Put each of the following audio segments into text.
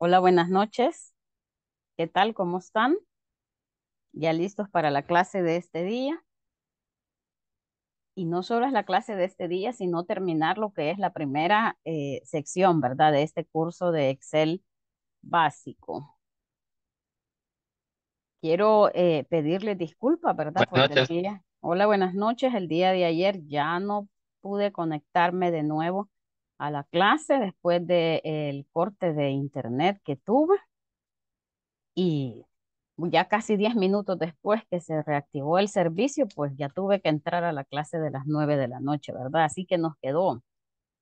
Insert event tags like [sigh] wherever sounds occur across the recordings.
Hola, buenas noches. ¿Qué tal? ¿Cómo están? ¿Ya listos para la clase de este día? Y no solo es la clase de este día, sino terminar lo que es la primera eh, sección, ¿verdad? De este curso de Excel básico. Quiero eh, pedirle disculpas, ¿verdad? Hola, buenas noches. El día de ayer ya no pude conectarme de nuevo a la clase después del corte de internet que tuve y ya casi 10 minutos después que se reactivó el servicio, pues ya tuve que entrar a la clase de las 9 de la noche, ¿verdad? Así que nos quedó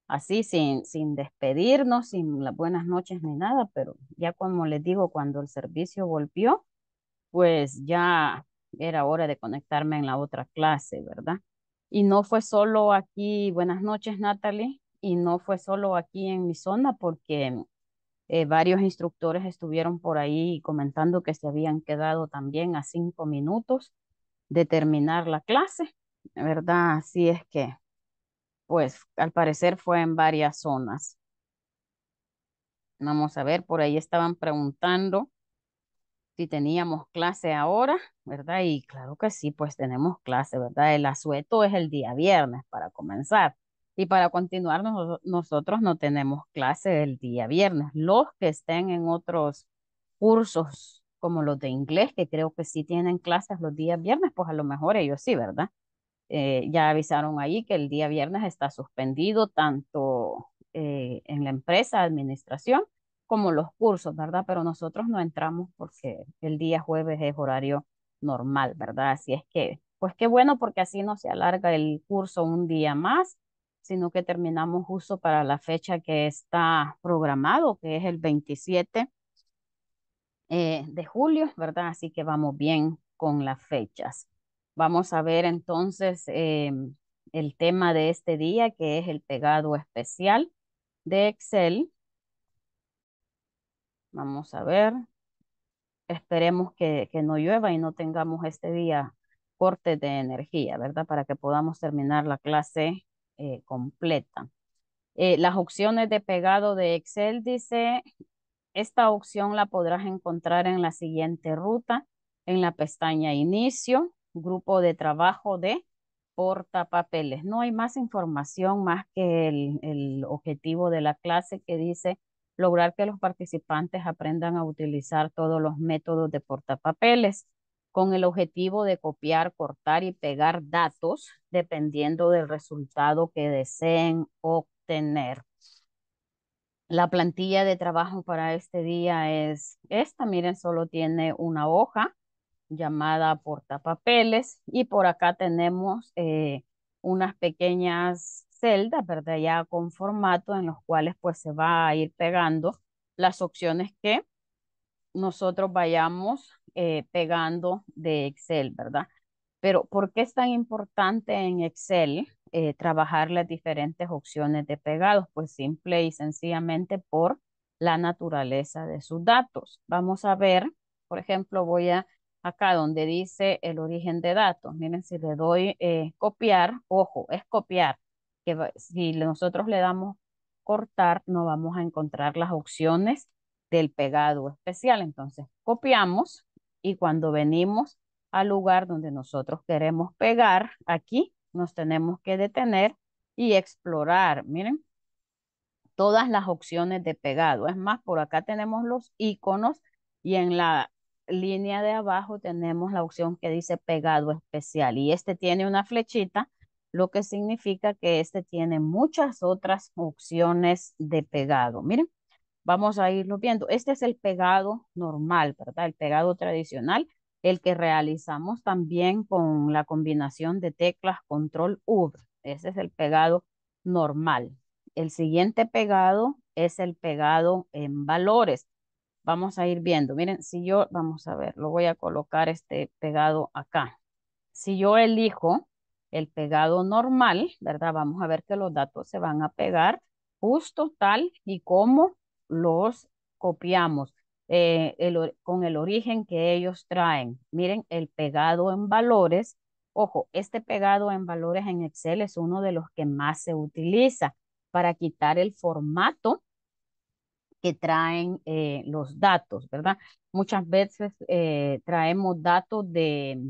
así sin, sin despedirnos, sin las buenas noches ni nada, pero ya como les digo, cuando el servicio volvió, pues ya era hora de conectarme en la otra clase, ¿verdad? Y no fue solo aquí, buenas noches Natalie, y no fue solo aquí en mi zona porque eh, varios instructores estuvieron por ahí comentando que se habían quedado también a cinco minutos de terminar la clase, ¿verdad? Así es que, pues al parecer fue en varias zonas. Vamos a ver, por ahí estaban preguntando si teníamos clase ahora, ¿verdad? Y claro que sí, pues tenemos clase, ¿verdad? El asueto es el día viernes para comenzar. Y para continuar, nosotros no tenemos clase el día viernes. Los que estén en otros cursos como los de inglés, que creo que sí tienen clases los días viernes, pues a lo mejor ellos sí, ¿verdad? Eh, ya avisaron ahí que el día viernes está suspendido tanto eh, en la empresa, administración, como los cursos, ¿verdad? Pero nosotros no entramos porque el día jueves es horario normal, ¿verdad? Así es que, pues qué bueno porque así no se alarga el curso un día más sino que terminamos justo para la fecha que está programado, que es el 27 eh, de julio, ¿verdad? Así que vamos bien con las fechas. Vamos a ver entonces eh, el tema de este día, que es el pegado especial de Excel. Vamos a ver. Esperemos que, que no llueva y no tengamos este día corte de energía, ¿verdad? Para que podamos terminar la clase eh, completa. Eh, las opciones de pegado de Excel dice, esta opción la podrás encontrar en la siguiente ruta, en la pestaña Inicio, Grupo de Trabajo de Portapapeles. No hay más información más que el, el objetivo de la clase que dice lograr que los participantes aprendan a utilizar todos los métodos de portapapeles con el objetivo de copiar, cortar y pegar datos dependiendo del resultado que deseen obtener. La plantilla de trabajo para este día es esta. Miren, solo tiene una hoja llamada portapapeles y por acá tenemos eh, unas pequeñas celdas, ¿verdad? Ya con formato en los cuales pues se va a ir pegando las opciones que nosotros vayamos eh, pegando de Excel, ¿verdad? Pero ¿por qué es tan importante en Excel eh, trabajar las diferentes opciones de pegados? Pues simple y sencillamente por la naturaleza de sus datos. Vamos a ver, por ejemplo, voy a acá donde dice el origen de datos. Miren, si le doy eh, copiar, ojo, es copiar, que si nosotros le damos cortar, no vamos a encontrar las opciones del pegado especial. Entonces, copiamos y cuando venimos al lugar donde nosotros queremos pegar, aquí nos tenemos que detener y explorar, miren, todas las opciones de pegado. Es más, por acá tenemos los iconos y en la línea de abajo tenemos la opción que dice pegado especial y este tiene una flechita, lo que significa que este tiene muchas otras opciones de pegado. Miren, Vamos a irlo viendo. Este es el pegado normal, ¿verdad? El pegado tradicional, el que realizamos también con la combinación de teclas control U. Ese es el pegado normal. El siguiente pegado es el pegado en valores. Vamos a ir viendo. Miren, si yo, vamos a ver, lo voy a colocar este pegado acá. Si yo elijo el pegado normal, ¿verdad? Vamos a ver que los datos se van a pegar justo tal y como los copiamos eh, con el origen que ellos traen. Miren, el pegado en valores, ojo, este pegado en valores en Excel es uno de los que más se utiliza para quitar el formato que traen eh, los datos, ¿verdad? Muchas veces eh, traemos datos de,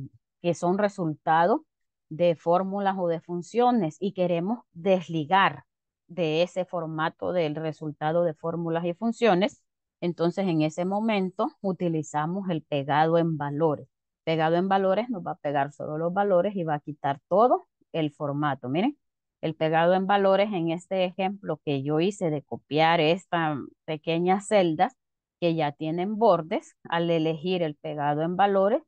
que son resultado de fórmulas o de funciones y queremos desligar de ese formato del resultado de fórmulas y funciones. Entonces, en ese momento utilizamos el pegado en valores. Pegado en valores nos va a pegar solo los valores y va a quitar todo el formato. Miren, el pegado en valores en este ejemplo que yo hice de copiar estas pequeñas celdas que ya tienen bordes, al elegir el pegado en valores,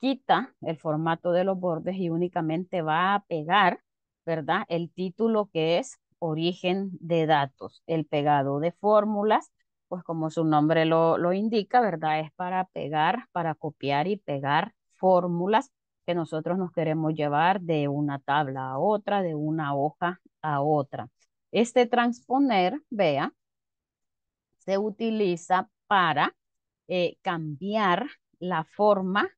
quita el formato de los bordes y únicamente va a pegar, ¿verdad? El título que es origen de datos. El pegado de fórmulas, pues como su nombre lo, indica, ¿verdad? Es para pegar, para copiar y pegar fórmulas que nosotros nos queremos llevar de una tabla a otra, de una hoja a otra. Este transponer, vea, se utiliza para eh, cambiar la forma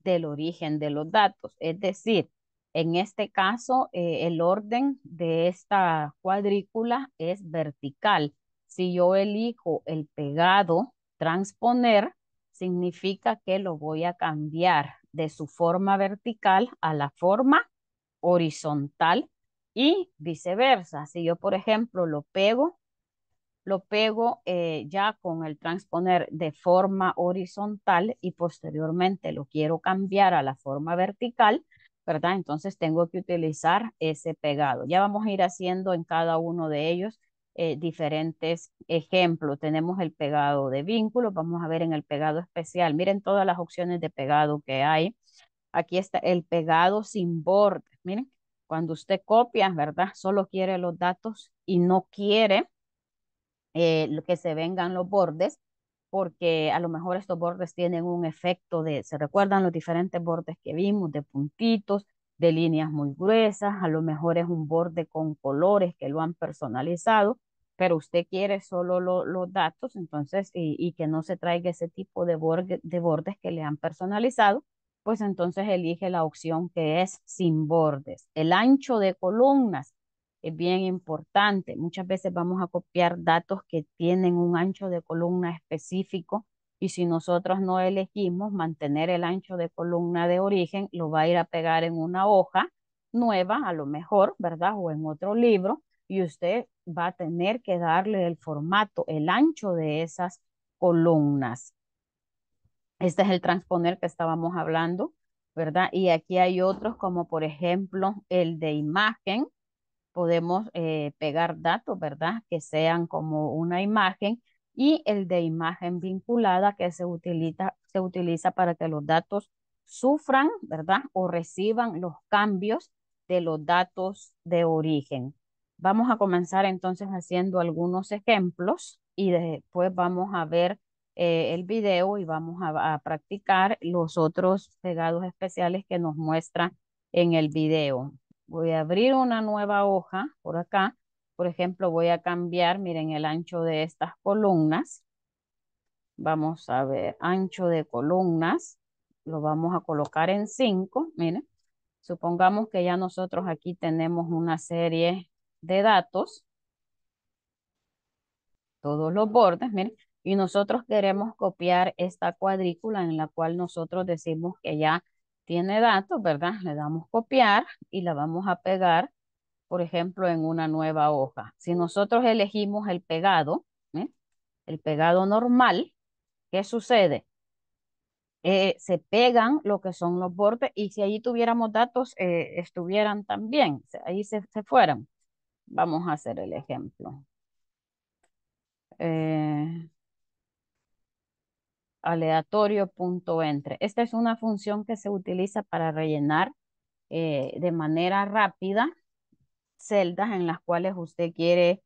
del origen de los datos. Es decir, en este caso, eh, el orden de esta cuadrícula es vertical. Si yo elijo el pegado, transponer, significa que lo voy a cambiar de su forma vertical a la forma horizontal y viceversa. Si yo, por ejemplo, lo pego, lo pego eh, ya con el transponer de forma horizontal y posteriormente lo quiero cambiar a la forma vertical, ¿verdad? Entonces tengo que utilizar ese pegado. Ya vamos a ir haciendo en cada uno de ellos eh, diferentes ejemplos. Tenemos el pegado de vínculo, vamos a ver en el pegado especial. Miren todas las opciones de pegado que hay. Aquí está el pegado sin bordes, Miren, cuando usted copia, ¿verdad? Solo quiere los datos y no quiere eh, que se vengan los bordes porque a lo mejor estos bordes tienen un efecto de, ¿se recuerdan los diferentes bordes que vimos? De puntitos, de líneas muy gruesas, a lo mejor es un borde con colores que lo han personalizado, pero usted quiere solo los datos, entonces, y, que no se traiga ese tipo de, borde, de bordes que le han personalizado, pues entonces elige la opción que es sin bordes. El ancho de columnas, es bien importante. Muchas veces vamos a copiar datos que tienen un ancho de columna específico y si nosotros no elegimos mantener el ancho de columna de origen, lo va a ir a pegar en una hoja nueva, a lo mejor, ¿verdad? O en otro libro, y usted va a tener que darle el formato, el ancho de esas columnas. Este es el transponer que estábamos hablando, ¿verdad? Y aquí hay otros como por ejemplo el de imagen, podemos eh, pegar datos, ¿verdad? Que sean como una imagen y el de imagen vinculada que se utiliza, se utiliza para que los datos sufran, ¿verdad? O reciban los cambios de los datos de origen. Vamos a comenzar entonces haciendo algunos ejemplos y después vamos a ver eh, el video y vamos a, a practicar los otros pegados especiales que nos muestra en el video. Voy a abrir una nueva hoja por acá. Por ejemplo, voy a cambiar, miren, el ancho de estas columnas. Vamos a ver, ancho de columnas. Lo vamos a colocar en 5, miren. Supongamos que ya nosotros aquí tenemos una serie de datos. Todos los bordes, miren. Y nosotros queremos copiar esta cuadrícula en la cual nosotros decimos que ya tiene datos, ¿verdad? Le damos copiar y la vamos a pegar, por ejemplo, en una nueva hoja. Si nosotros elegimos el pegado, ¿eh? el pegado normal, ¿qué sucede? Eh, se pegan lo que son los bordes y si allí tuviéramos datos, eh, estuvieran también, ahí se, se, fueran. Vamos a hacer el ejemplo. Eh, aleatorio entre, Esta es una función que se utiliza para rellenar eh, de manera rápida celdas en las cuales usted quiere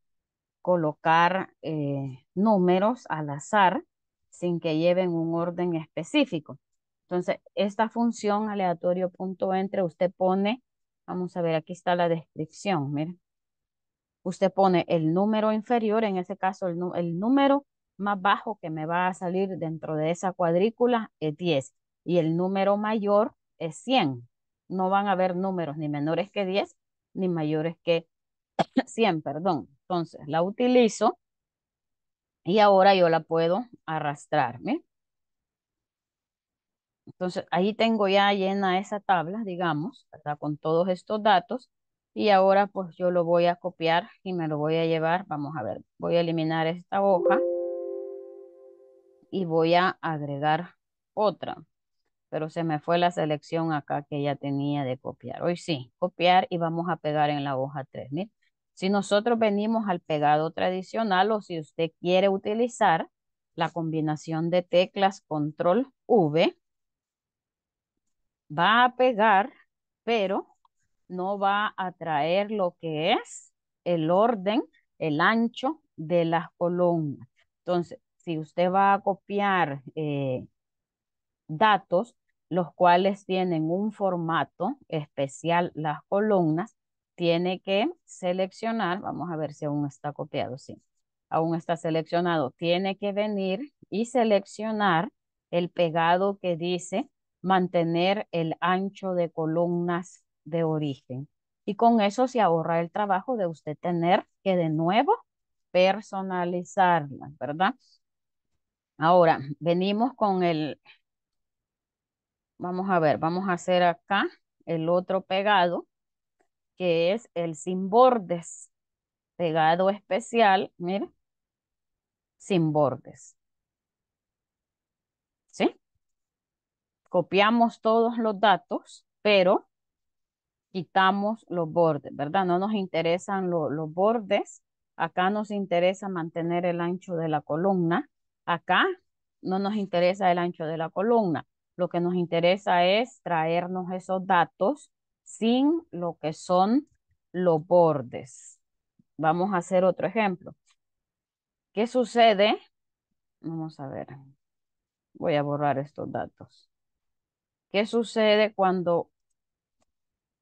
colocar eh, números al azar sin que lleven un orden específico. Entonces, esta función aleatorio entre usted pone, vamos a ver, aquí está la descripción, miren. Usted pone el número inferior, en ese caso el, el número más bajo que me va a salir dentro de esa cuadrícula es 10 y el número mayor es 100. No van a haber números ni menores que 10 ni mayores que 100, [clears throat] perdón. Entonces la utilizo y ahora yo la puedo arrastrar. Entonces ahí tengo ya llena esa tabla, digamos, con todos estos datos. Y ahora pues yo lo voy a copiar y me lo voy a llevar. Vamos a ver, voy a eliminar esta hoja y voy a agregar otra. Pero se me fue la selección acá que ya tenía de copiar. Hoy sí, copiar y vamos a pegar en la hoja 3. si nosotros venimos al pegado tradicional o si usted quiere utilizar la combinación de teclas control V, va a pegar, pero no va a traer lo que es el orden, el ancho de las columnas. Entonces, si usted va a copiar eh, datos, los cuales tienen un formato especial, las columnas, tiene que seleccionar, vamos a ver si aún está copiado, sí, aún está seleccionado, tiene que venir y seleccionar el pegado que dice mantener el ancho de columnas de origen. Y con eso se ahorra el trabajo de usted tener que de nuevo personalizarla, ¿verdad? Ahora, venimos con el, vamos a ver, vamos a hacer acá el otro pegado, que es el sin bordes. Pegado especial, mira, sin bordes. ¿Sí? Copiamos todos los datos, pero quitamos los bordes, ¿verdad? No nos interesan los bordes. Acá nos interesa mantener el ancho de la columna. Acá no nos interesa el ancho de la columna. Lo que nos interesa es traernos esos datos sin lo que son los bordes. Vamos a hacer otro ejemplo. ¿Qué sucede? Vamos a ver. Voy a borrar estos datos. ¿Qué sucede cuando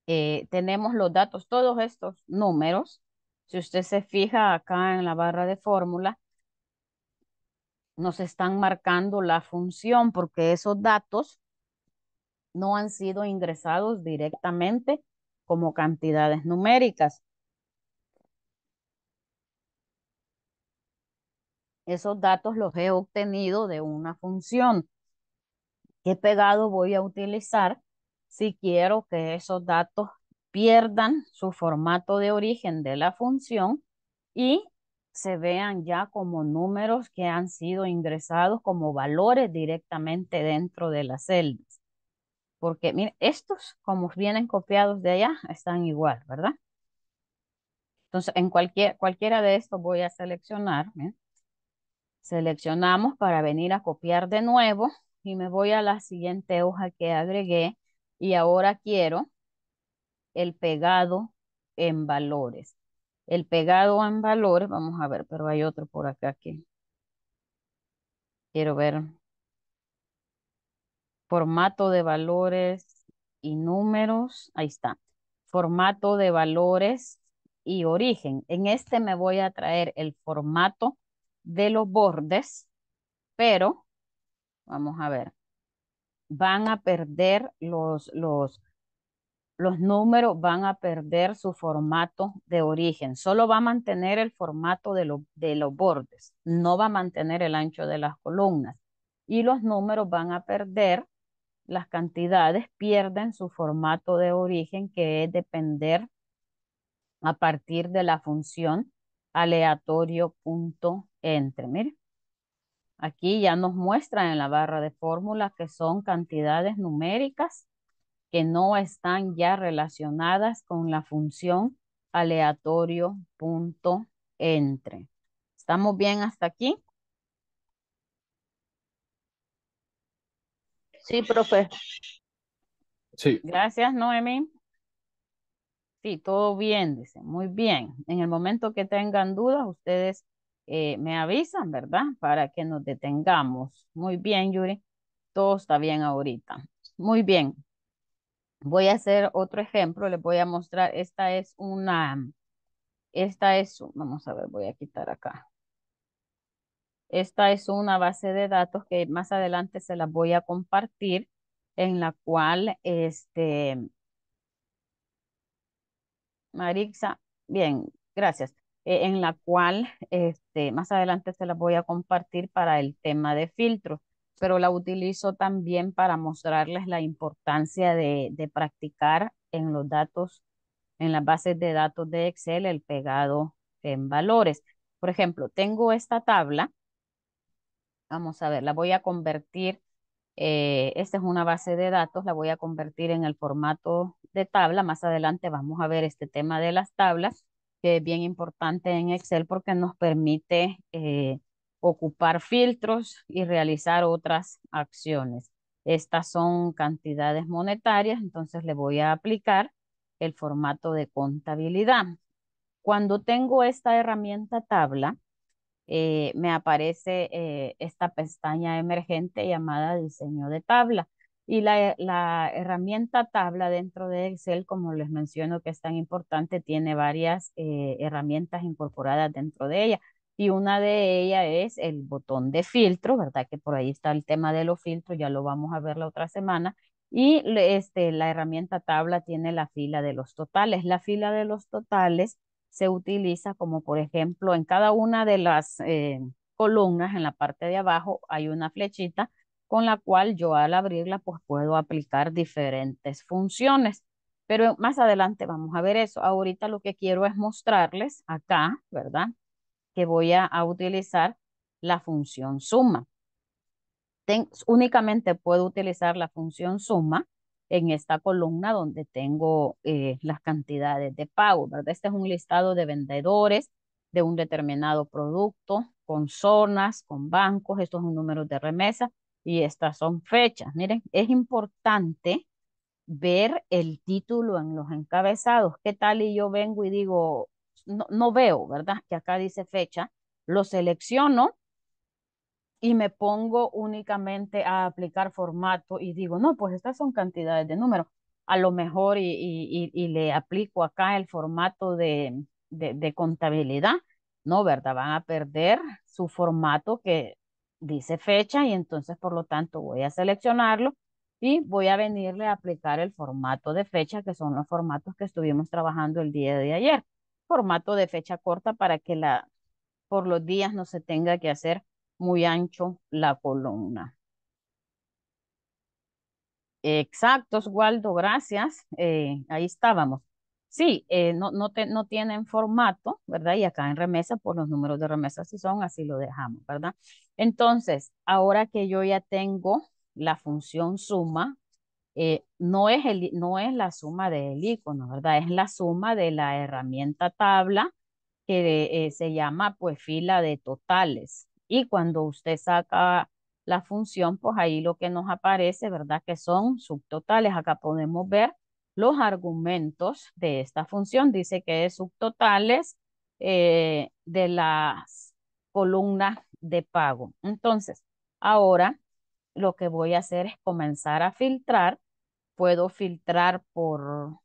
eh, tenemos los datos, todos estos números? Si usted se fija acá en la barra de fórmula, nos están marcando la función porque esos datos no han sido ingresados directamente como cantidades numéricas. Esos datos los he obtenido de una función. ¿Qué pegado voy a utilizar si quiero que esos datos pierdan su formato de origen de la función y se vean ya como números que han sido ingresados como valores directamente dentro de las celdas. Porque miren, estos, como vienen copiados de allá, están igual, ¿verdad? Entonces, en cualquier, cualquiera de estos voy a seleccionar. ¿eh? Seleccionamos para venir a copiar de nuevo y me voy a la siguiente hoja que agregué y ahora quiero el pegado en valores. El pegado en valores, vamos a ver, pero hay otro por acá que quiero ver. Formato de valores y números, ahí está. Formato de valores y origen. En este me voy a traer el formato de los bordes, pero, vamos a ver, van a perder los, los, los números van a perder su formato de origen. Solo va a mantener el formato de, los bordes, no va a mantener el ancho de las columnas. Y los números van a perder, las cantidades pierden su formato de origen que es depender a partir de la función aleatorio.entre. Miren, aquí ya nos muestra en la barra de fórmulas que son cantidades numéricas que no están ya relacionadas con la función aleatorio punto entre. ¿Estamos bien hasta aquí? Sí, profe. Sí. Gracias, Noemí. Sí, todo bien, dice. Muy bien. En el momento que tengan dudas, ustedes eh, me avisan, ¿verdad? Para que nos detengamos. Muy bien, Yuri. Todo está bien ahorita. Muy bien. Voy a hacer otro ejemplo, les voy a mostrar, esta es una, esta es, vamos a ver, voy a quitar acá. Esta es una base de datos que más adelante se las voy a compartir, en la cual, este, Marixa, bien, gracias, e, en la cual, este, más adelante se las voy a compartir para el tema de filtros pero la utilizo también para mostrarles la importancia de, practicar en los datos, en las bases de datos de Excel, el pegado en valores. Por ejemplo, tengo esta tabla. Vamos a ver, la voy a convertir. Eh, esta es una base de datos, la voy a convertir en el formato de tabla. Más adelante vamos a ver este tema de las tablas, que es bien importante en Excel porque nos permite eh, ocupar filtros y realizar otras acciones. Estas son cantidades monetarias, entonces le voy a aplicar el formato de contabilidad. Cuando tengo esta herramienta tabla, eh, me aparece eh, esta pestaña emergente llamada diseño de tabla. Y la, herramienta tabla dentro de Excel, como les menciono que es tan importante, tiene varias eh, herramientas incorporadas dentro de ella y una de ellas es el botón de filtro, ¿verdad? Que por ahí está el tema de los filtros, ya lo vamos a ver la otra semana. Y este, la herramienta tabla tiene la fila de los totales. La fila de los totales se utiliza como, por ejemplo, en cada una de las eh, columnas, en la parte de abajo hay una flechita con la cual yo al abrirla pues puedo aplicar diferentes funciones. Pero más adelante vamos a ver eso. Ahorita lo que quiero es mostrarles acá, ¿verdad? que voy a, utilizar la función suma. únicamente puedo utilizar la función suma en esta columna donde tengo eh, las cantidades de pago, ¿verdad? Este es un listado de vendedores de un determinado producto, con zonas, con bancos, estos son números de remesa y estas son fechas. Miren, es importante ver el título en los encabezados. ¿Qué tal y yo vengo y digo, no, veo, ¿verdad? Que acá dice fecha, lo selecciono y me pongo únicamente a aplicar formato y digo, no, pues estas son cantidades de números. A lo mejor y, y, y, le aplico acá el formato de, de, contabilidad, ¿no? ¿Verdad? Van a perder su formato que dice fecha y entonces por lo tanto voy a seleccionarlo y voy a venirle a aplicar el formato de fecha que son los formatos que estuvimos trabajando el día de ayer formato de fecha corta para que la, por los días no se tenga que hacer muy ancho la columna. exacto Waldo, gracias. Eh, ahí estábamos. Sí, eh, no, no, no tienen formato, ¿verdad? Y acá en remesa, por pues los números de remesa, si son, así lo dejamos, ¿verdad? Entonces, ahora que yo ya tengo la función suma, eh, no, es el, no es la suma del icono, ¿verdad? Es la suma de la herramienta tabla que eh, se llama pues fila de totales. Y cuando usted saca la función, pues ahí lo que nos aparece, ¿verdad? Que son subtotales. Acá podemos ver los argumentos de esta función. Dice que es subtotales eh, de las columnas de pago. Entonces, ahora lo que voy a hacer es comenzar a filtrar. Puedo filtrar por,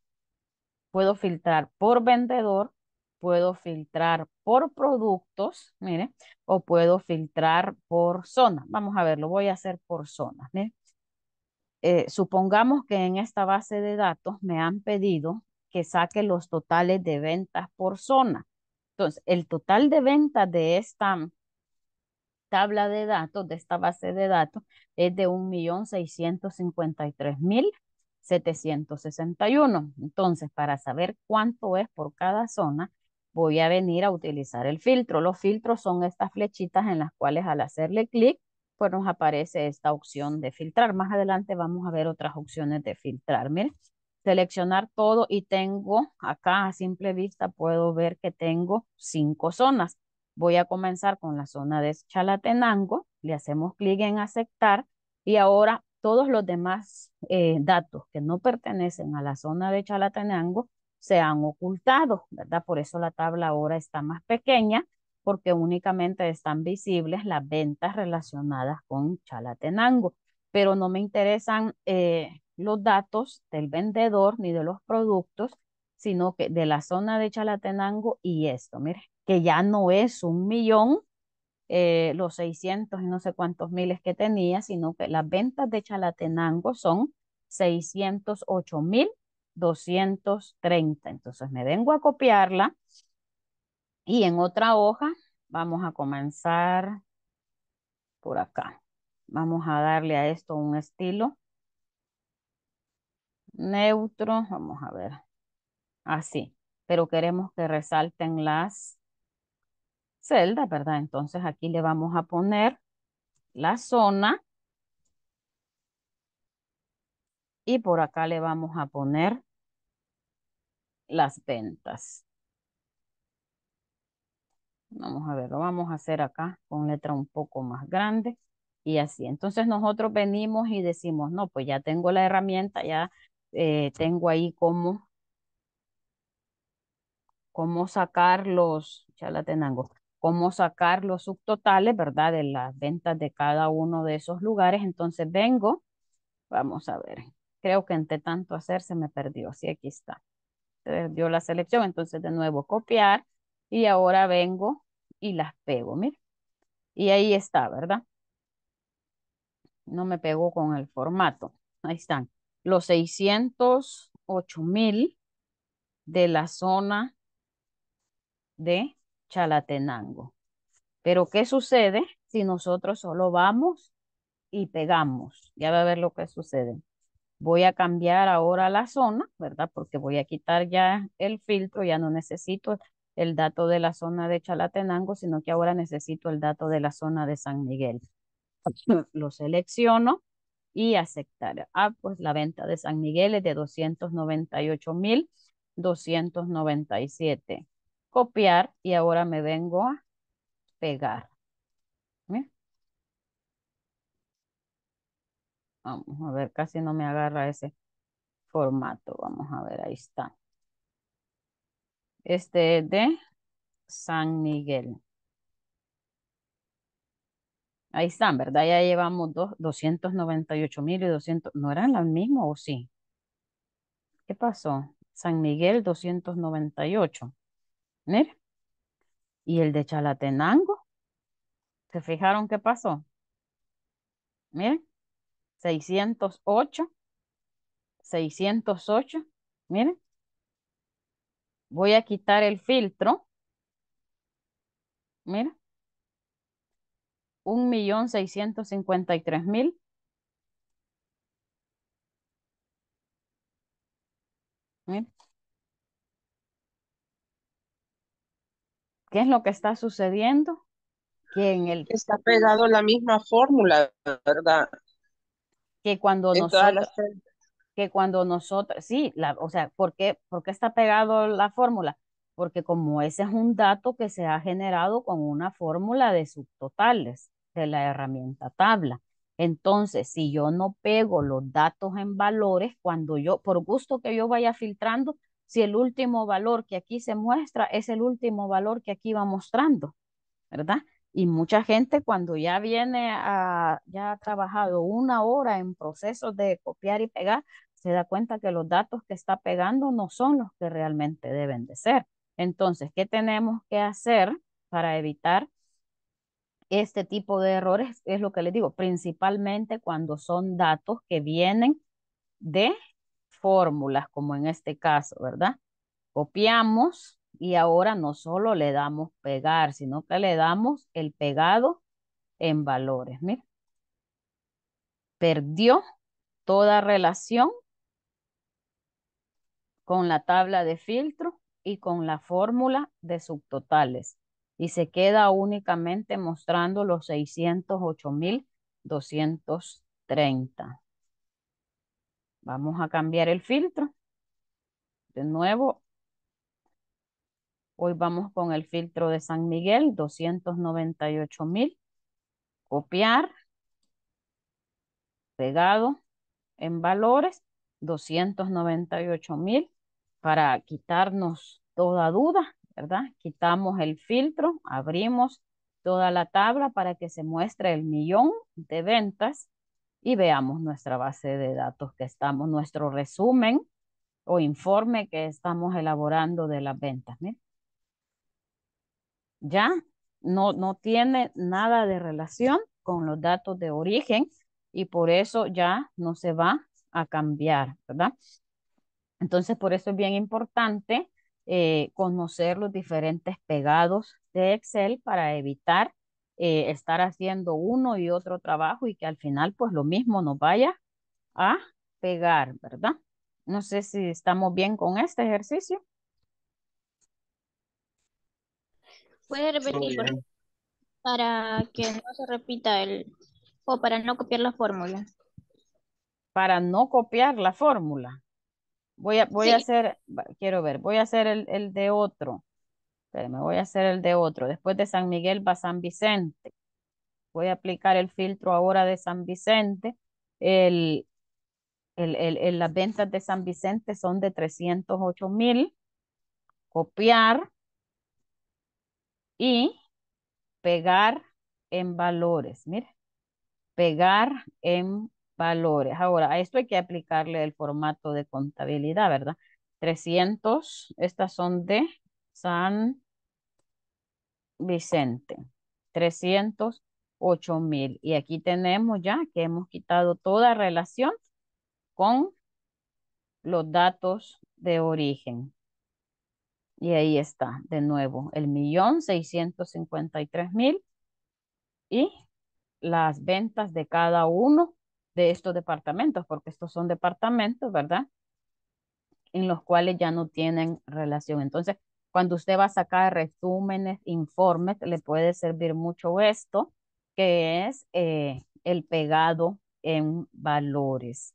puedo filtrar por vendedor, puedo filtrar por productos, mire, o puedo filtrar por zona. Vamos a ver, lo voy a hacer por zona, eh, supongamos que en esta base de datos me han pedido que saque los totales de ventas por zona. Entonces, el total de ventas de esta, tabla de datos, de esta base de datos, es de 1.653.761. Entonces, para saber cuánto es por cada zona, voy a venir a utilizar el filtro. Los filtros son estas flechitas en las cuales al hacerle clic, pues nos aparece esta opción de filtrar. Más adelante vamos a ver otras opciones de filtrar. Miren, seleccionar todo y tengo acá a simple vista puedo ver que tengo cinco zonas. Voy a comenzar con la zona de Chalatenango, le hacemos clic en aceptar y ahora todos los demás eh, datos que no pertenecen a la zona de Chalatenango se han ocultado, ¿verdad? Por eso la tabla ahora está más pequeña porque únicamente están visibles las ventas relacionadas con Chalatenango, pero no me interesan eh, los datos del vendedor ni de los productos, sino que de la zona de Chalatenango y esto, miren que ya no es un millón, eh, los 600 y no sé cuántos miles que tenía, sino que las ventas de Chalatenango son 608.230. Entonces me vengo a copiarla y en otra hoja vamos a comenzar por acá. Vamos a darle a esto un estilo neutro, vamos a ver, así, pero queremos que resalten las celda, ¿verdad? Entonces aquí le vamos a poner la zona y por acá le vamos a poner las ventas. Vamos a ver, lo vamos a hacer acá con letra un poco más grande y así. Entonces nosotros venimos y decimos, no, pues ya tengo la herramienta, ya eh, tengo ahí cómo, cómo sacar los, ya la tenemos cómo sacar los subtotales, ¿verdad? De las ventas de cada uno de esos lugares. Entonces vengo, vamos a ver, creo que entre tanto hacer se me perdió, sí, aquí está, se perdió la selección, entonces de nuevo copiar y ahora vengo y las pego, mira. Y ahí está, ¿verdad? No me pegó con el formato. Ahí están. Los 608 mil de la zona de Chalatenango. Pero ¿qué sucede si nosotros solo vamos y pegamos? Ya va a ver lo que sucede. Voy a cambiar ahora la zona, ¿verdad? Porque voy a quitar ya el filtro, ya no necesito el dato de la zona de Chalatenango, sino que ahora necesito el dato de la zona de San Miguel. [laughs] Lo selecciono y aceptar. Ah, pues la venta de San Miguel es de 298.297 copiar y ahora me vengo a pegar. Vamos a ver, casi no me agarra ese formato. Vamos a ver, ahí está. Este es de San Miguel. Ahí están, ¿verdad? Ya llevamos dos, ocho mil y doscientos ¿No eran las mismas o sí? ¿Qué pasó? San Miguel 298. Miren, Y el de Chalatenango. ¿Se fijaron qué pasó? Miren. 608. 608. Miren. Voy a quitar el filtro. miren, Un millón seiscientos cincuenta y tres mil. qué es lo que está sucediendo. Que en el... Está pegado la misma fórmula, ¿verdad? Que cuando nosotros... Que cuando Sí, la, o sea, ¿por qué, ¿por qué está pegado la fórmula? Porque como ese es un dato que se ha generado con una fórmula de subtotales de la herramienta tabla. Entonces, si yo no pego los datos en valores, cuando yo, por gusto que yo vaya filtrando, si el último valor que aquí se muestra es el último valor que aquí va mostrando, ¿verdad? Y mucha gente cuando ya viene a, ya ha trabajado una hora en procesos de copiar y pegar, se da cuenta que los datos que está pegando no son los que realmente deben de ser. Entonces, ¿qué tenemos que hacer para evitar este tipo de errores? Es lo que les digo, principalmente cuando son datos que vienen de fórmulas, como en este caso, ¿verdad? Copiamos y ahora no solo le damos pegar, sino que le damos el pegado en valores. perdió toda relación con la tabla de filtro y con la fórmula de subtotales y se queda únicamente mostrando los 608.230. Vamos a cambiar el filtro. De nuevo, hoy vamos con el filtro de San Miguel, 298 mil. Copiar. Pegado en valores, 298 mil. Para quitarnos toda duda, ¿verdad? Quitamos el filtro, abrimos toda la tabla para que se muestre el millón de ventas y veamos nuestra base de datos que estamos, nuestro resumen o informe que estamos elaborando de las ventas. Ya no, no tiene nada de relación con los datos de origen y por eso ya no se va a cambiar, ¿verdad? Entonces, por eso es bien importante eh, conocer los diferentes pegados de Excel para evitar eh, estar haciendo uno y otro trabajo y que al final pues lo mismo nos vaya a pegar, ¿verdad? No sé si estamos bien con este ejercicio. Puede repetir para que no se repita el o para no copiar la fórmula. Para no copiar la fórmula. Voy a, voy a hacer, quiero ver, voy a hacer el, el de otro me voy a hacer el de otro. Después de San Miguel va San Vicente. Voy a aplicar el filtro ahora de San Vicente. El, el, las ventas de San Vicente son de 308 mil. Copiar y pegar en valores. Mire, pegar en valores. Ahora, a esto hay que aplicarle el formato de contabilidad, ¿verdad? 300, estas son de San Vicente, 308 mil. Y aquí tenemos ya que hemos quitado toda relación con los datos de origen. Y ahí está, de nuevo, el millón seiscientos mil y las ventas de cada uno de estos departamentos, porque estos son departamentos, ¿verdad? En los cuales ya no tienen relación. Entonces, cuando usted va a sacar resúmenes, informes, le puede servir mucho esto, que es eh, el pegado en valores.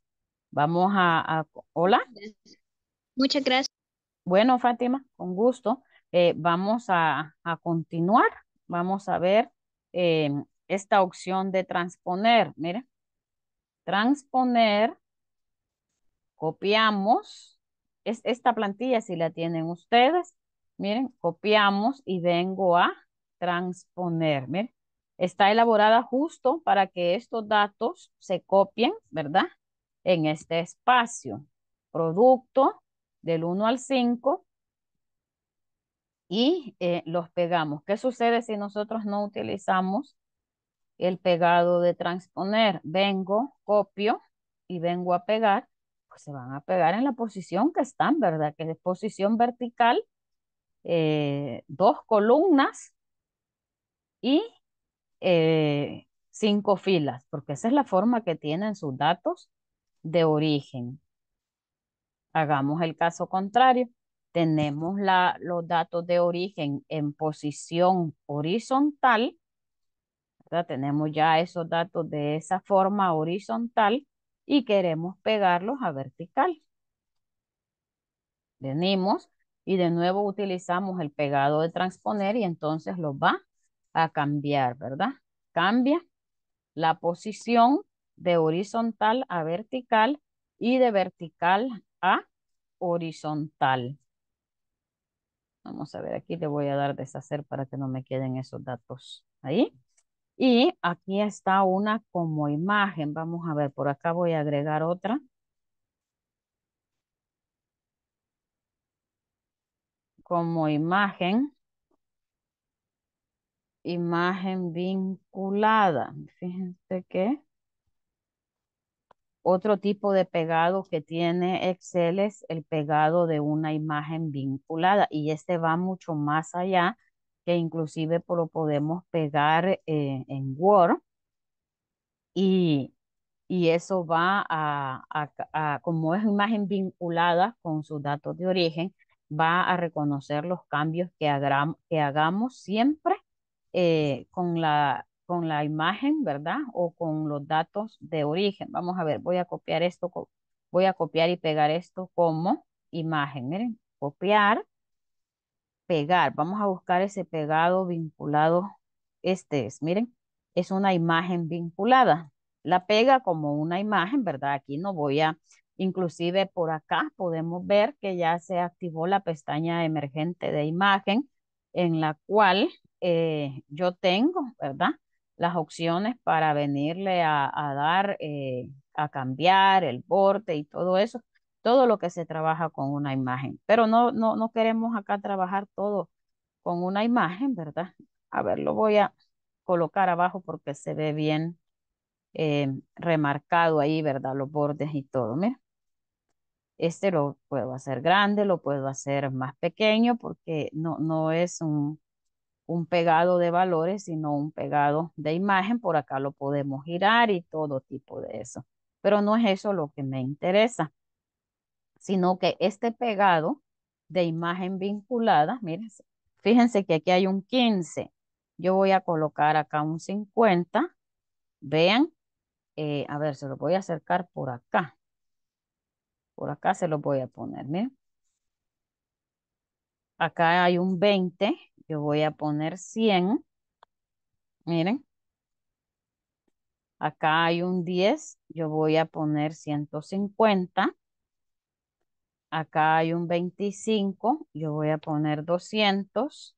Vamos a, Hola. Muchas gracias. Bueno, Fátima, con gusto. Eh, vamos a, continuar. Vamos a ver eh, esta opción de transponer. Mira, transponer, copiamos. esta plantilla si la tienen ustedes. Miren, copiamos y vengo a transponer. Miren, está elaborada justo para que estos datos se copien, ¿verdad? En este espacio. Producto del 1 al 5 y eh, los pegamos. ¿Qué sucede si nosotros no utilizamos el pegado de transponer? Vengo, copio y vengo a pegar. Pues se van a pegar en la posición que están, ¿verdad? Que es posición vertical eh, dos columnas y eh, cinco filas, porque esa es la forma que tienen sus datos de origen. Hagamos el caso contrario. Tenemos la, los datos de origen en posición horizontal. Tenemos ya esos datos de esa forma horizontal y queremos pegarlos a vertical. Venimos, y de nuevo utilizamos el pegado de transponer y entonces lo va a cambiar, ¿verdad? Cambia la posición de horizontal a vertical y de vertical a horizontal. Vamos a ver, aquí le voy a dar deshacer para que no me queden esos datos ahí. Y aquí está una como imagen. Vamos a ver, por acá voy a agregar otra. como imagen, imagen vinculada. Fíjense que otro tipo de pegado que tiene Excel es el pegado de una imagen vinculada y este va mucho más allá que inclusive lo podemos pegar eh, en Word y, eso va a, a, como es imagen vinculada con sus datos de origen, va a reconocer los cambios que, hagamos siempre eh, con, la, con la imagen, ¿verdad? O con los datos de origen. Vamos a ver, voy a copiar esto, voy a copiar y pegar esto como imagen. Miren, copiar, pegar. Vamos a buscar ese pegado vinculado. Este es, miren, es una imagen vinculada. La pega como una imagen, ¿verdad? Aquí no voy a Inclusive por acá podemos ver que ya se activó la pestaña emergente de imagen en la cual eh, yo tengo, ¿verdad? Las opciones para venirle a, dar, eh, a cambiar el borde y todo eso, todo lo que se trabaja con una imagen. Pero no, no, no queremos acá trabajar todo con una imagen, ¿verdad? A ver, lo voy a colocar abajo porque se ve bien eh, remarcado ahí, ¿verdad? Los bordes y todo, mira. Este lo puedo hacer grande, lo puedo hacer más pequeño porque no, no es un, un pegado de valores, sino un pegado de imagen. Por acá lo podemos girar y todo tipo de eso. Pero no es eso lo que me interesa, sino que este pegado de imagen vinculada, Miren, fíjense que aquí hay un 15. Yo voy a colocar acá un 50. Vean, eh, a ver, se lo voy a acercar por acá. Por acá se lo voy a poner, miren. Acá hay un 20, yo voy a poner 100. Miren. Acá hay un 10, yo voy a poner 150. Acá hay un 25, yo voy a poner 200.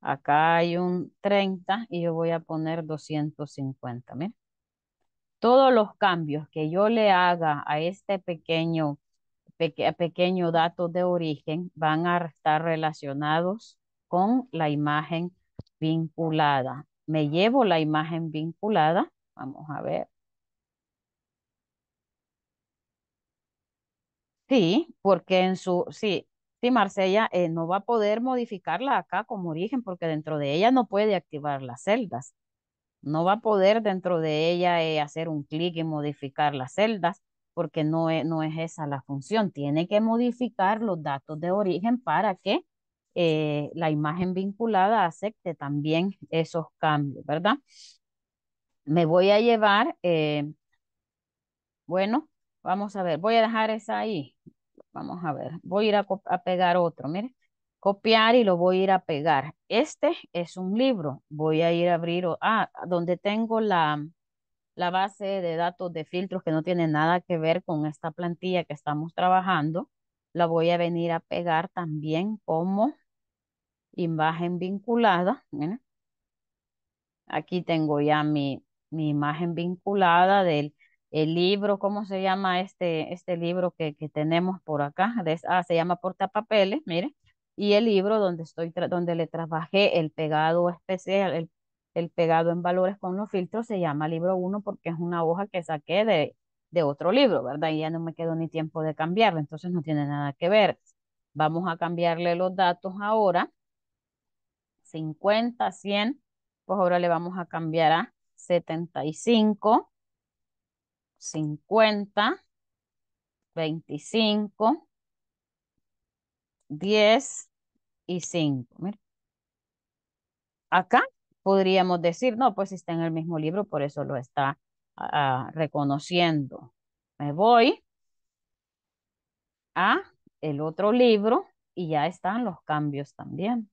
Acá hay un 30 y yo voy a poner 250. Miren. Todos los cambios que yo le haga a este pequeño pequeños datos de origen van a estar relacionados con la imagen vinculada. Me llevo la imagen vinculada. Vamos a ver. Sí, porque en su, sí, sí, Marcella eh, no va a poder modificarla acá como origen porque dentro de ella no puede activar las celdas. No va a poder dentro de ella eh, hacer un clic y modificar las celdas porque no es, no es esa la función. Tiene que modificar los datos de origen para que eh, la imagen vinculada acepte también esos cambios, ¿verdad? Me voy a llevar, eh, bueno, vamos a ver, voy a dejar esa ahí. Vamos a ver, voy a ir a, pegar otro, mire. Copiar y lo voy a ir a pegar. Este es un libro. Voy a ir a abrir, ah, donde tengo la, la base de datos de filtros que no tiene nada que ver con esta plantilla que estamos trabajando, la voy a venir a pegar también como imagen vinculada. ¿eh? Aquí tengo ya mi, mi imagen vinculada del el libro, ¿cómo se llama este, este libro que, tenemos por acá? ah, se llama Portapapeles, mire. Y el libro donde, estoy donde le trabajé el pegado especial, el el pegado en valores con los filtros se llama libro 1 porque es una hoja que saqué de, otro libro, ¿verdad? Y ya no me quedó ni tiempo de cambiarlo, entonces no tiene nada que ver. Vamos a cambiarle los datos ahora. 50, 100, pues ahora le vamos a cambiar a 75, 50, 25, 10 y 5. Acá podríamos decir, no, pues está en el mismo libro, por eso lo está ah, ah, reconociendo. Me voy a el otro libro y ya están los cambios también.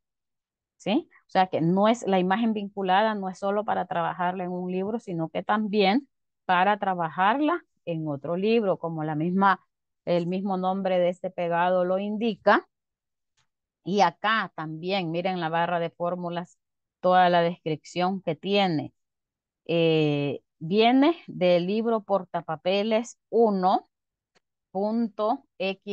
¿Sí? O sea que no es la imagen vinculada, no es solo para trabajarla en un libro, sino que también para trabajarla en otro libro, como la misma, el mismo nombre de este pegado lo indica. Y acá también, miren la barra de fórmulas toda la descripción que tiene. Eh, viene del libro Portapapeles 1.xlsx,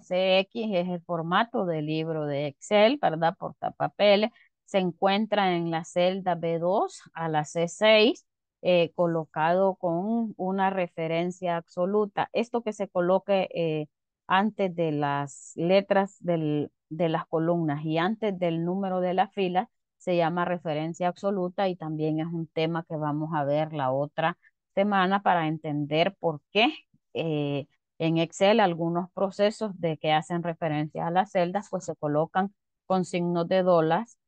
es el formato del libro de Excel, ¿verdad? Portapapeles. Se encuentra en la celda B2 a la C6, eh, colocado con una referencia absoluta. Esto que se coloque eh, antes de las letras del, de las columnas y antes del número de la fila, se llama referencia absoluta y también es un tema que vamos a ver la otra semana para entender por qué eh, en Excel algunos procesos de que hacen referencia a las celdas pues se colocan con signos de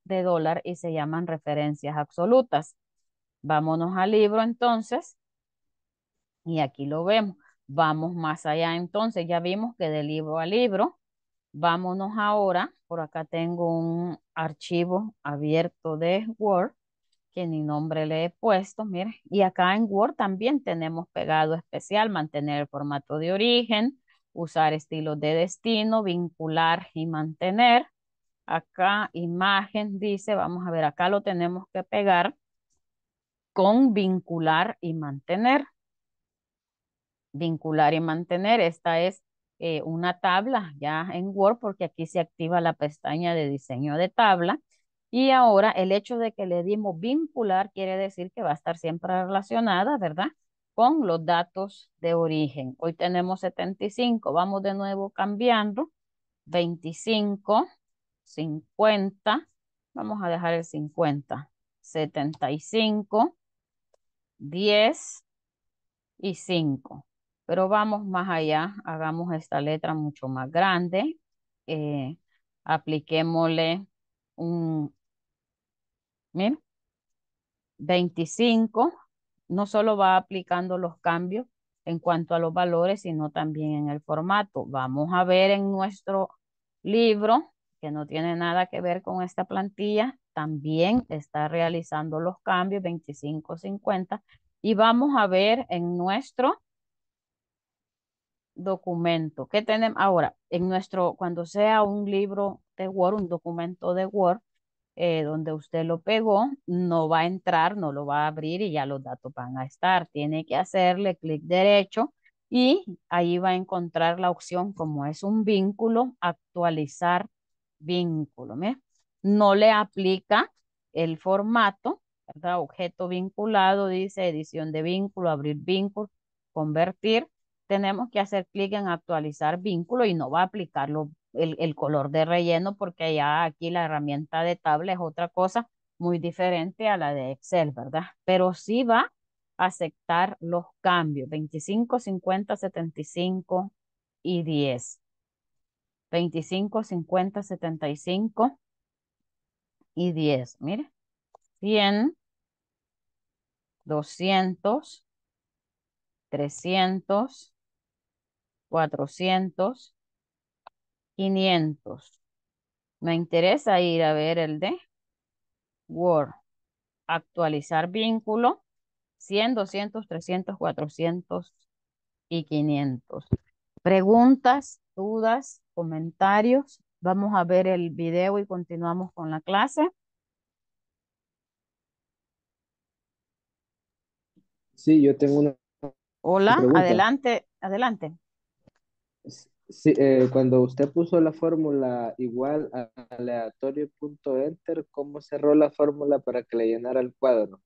de dólar y se llaman referencias absolutas. Vámonos al libro entonces y aquí lo vemos. Vamos más allá entonces, ya vimos que de libro a libro, vámonos ahora por acá tengo un archivo abierto de Word que ni nombre le he puesto, mire. Y acá en Word también tenemos pegado especial, mantener el formato de origen, usar estilos de destino, vincular y mantener. Acá imagen dice, vamos a ver, acá lo tenemos que pegar con vincular y mantener. Vincular y mantener, esta es eh, una tabla ya en Word porque aquí se activa la pestaña de diseño de tabla. Y ahora el hecho de que le dimos vincular quiere decir que va a estar siempre relacionada, ¿verdad? Con los datos de origen. Hoy tenemos 75, vamos de nuevo cambiando. 25, 50, vamos a dejar el 50. 75, 10 y 5. Pero vamos más allá, hagamos esta letra mucho más grande, eh, apliquémosle un, 25, no solo va aplicando los cambios en cuanto a los valores, sino también en el formato. Vamos a ver en nuestro libro, que no tiene nada que ver con esta plantilla, también está realizando los cambios 2550. y vamos a ver en nuestro documento. ¿Qué tenemos ahora? En nuestro, cuando sea un libro de Word, un documento de Word, eh, donde usted lo pegó, no va a entrar, no lo va a abrir y ya los datos van a estar. Tiene que hacerle clic derecho y ahí va a encontrar la opción, como es un vínculo, actualizar vínculo. no le aplica el formato, ¿verdad? Objeto vinculado, dice edición de vínculo, abrir vínculo, convertir tenemos que hacer clic en actualizar vínculo y no va a aplicarlo el, color de relleno porque ya aquí la herramienta de tabla es otra cosa muy diferente a la de Excel, ¿verdad? Pero sí va a aceptar los cambios, 25, 50, 75 y 10. 25, 50, 75 y 10. Mire, 100, 200, 300, 400, 500. Me interesa ir a ver el de Word. Actualizar vínculo. 100, 200, 300, 400 y 500. Preguntas, dudas, comentarios. Vamos a ver el video y continuamos con la clase. Sí, yo tengo una Hola, adelante, adelante. Sí, eh, cuando usted puso la fórmula igual a aleatorio.enter, ¿cómo cerró la fórmula para que le llenara el cuadro?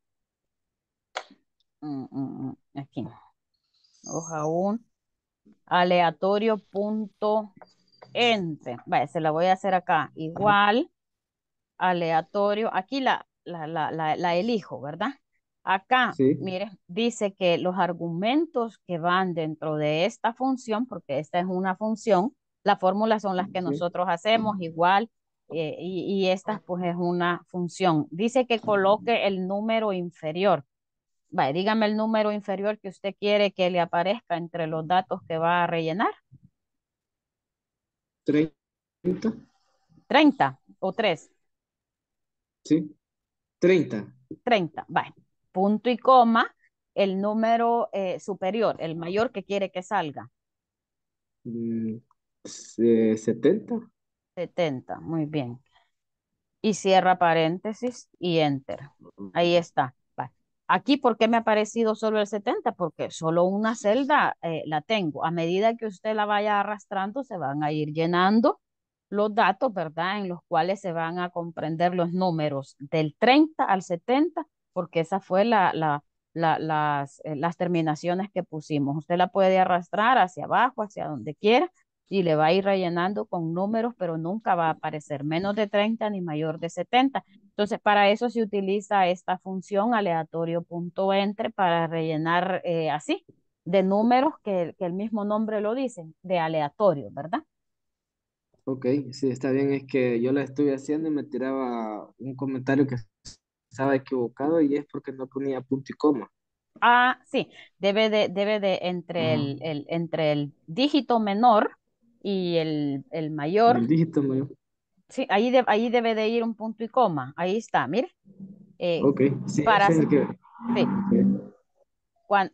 Mm, mm, mm, aquí. Hoja Aleatorio.enter. Vaya, se la voy a hacer acá. Igual, aleatorio. Aquí la, la, la elijo, ¿verdad? Acá, mire, dice que los argumentos que van dentro de esta función, porque esta es una función, las fórmulas son las que nosotros hacemos igual eh, y, esta pues es una función. Dice que coloque el número inferior. dígame el número inferior que usted quiere que le aparezca entre los datos que va a rellenar. 30. 30 o 3. Sí, 30. 30, vale punto y coma, el número eh, superior, el mayor que quiere que salga. 70. Mm, 70, eh, muy bien. Y cierra paréntesis y enter. Ahí está. Aquí, ¿por qué me ha aparecido solo el 70? Porque solo una celda eh, la tengo. A medida que usted la vaya arrastrando, se van a ir llenando los datos, ¿verdad? En los cuales se van a comprender los números del 30 al 70 porque esa fue la, la, las, eh, las terminaciones que pusimos. Usted la puede arrastrar hacia abajo, hacia donde quiera, y le va a ir rellenando con números, pero nunca va a aparecer menos de 30 ni mayor de 70. Entonces, para eso se utiliza esta función aleatorio.entre para rellenar eh, así, de números que, el mismo nombre lo dicen, de aleatorio, ¿verdad? Ok, sí, está bien, es que yo la estuve haciendo y me tiraba un comentario que estaba equivocado y es porque no ponía punto y coma. Ah, sí, debe de, debe de entre, el, entre el dígito menor y el, mayor. El dígito mayor. Sí, ahí, de, ahí debe de ir un punto y coma. Ahí está, mire. Eh, ok, sí, para,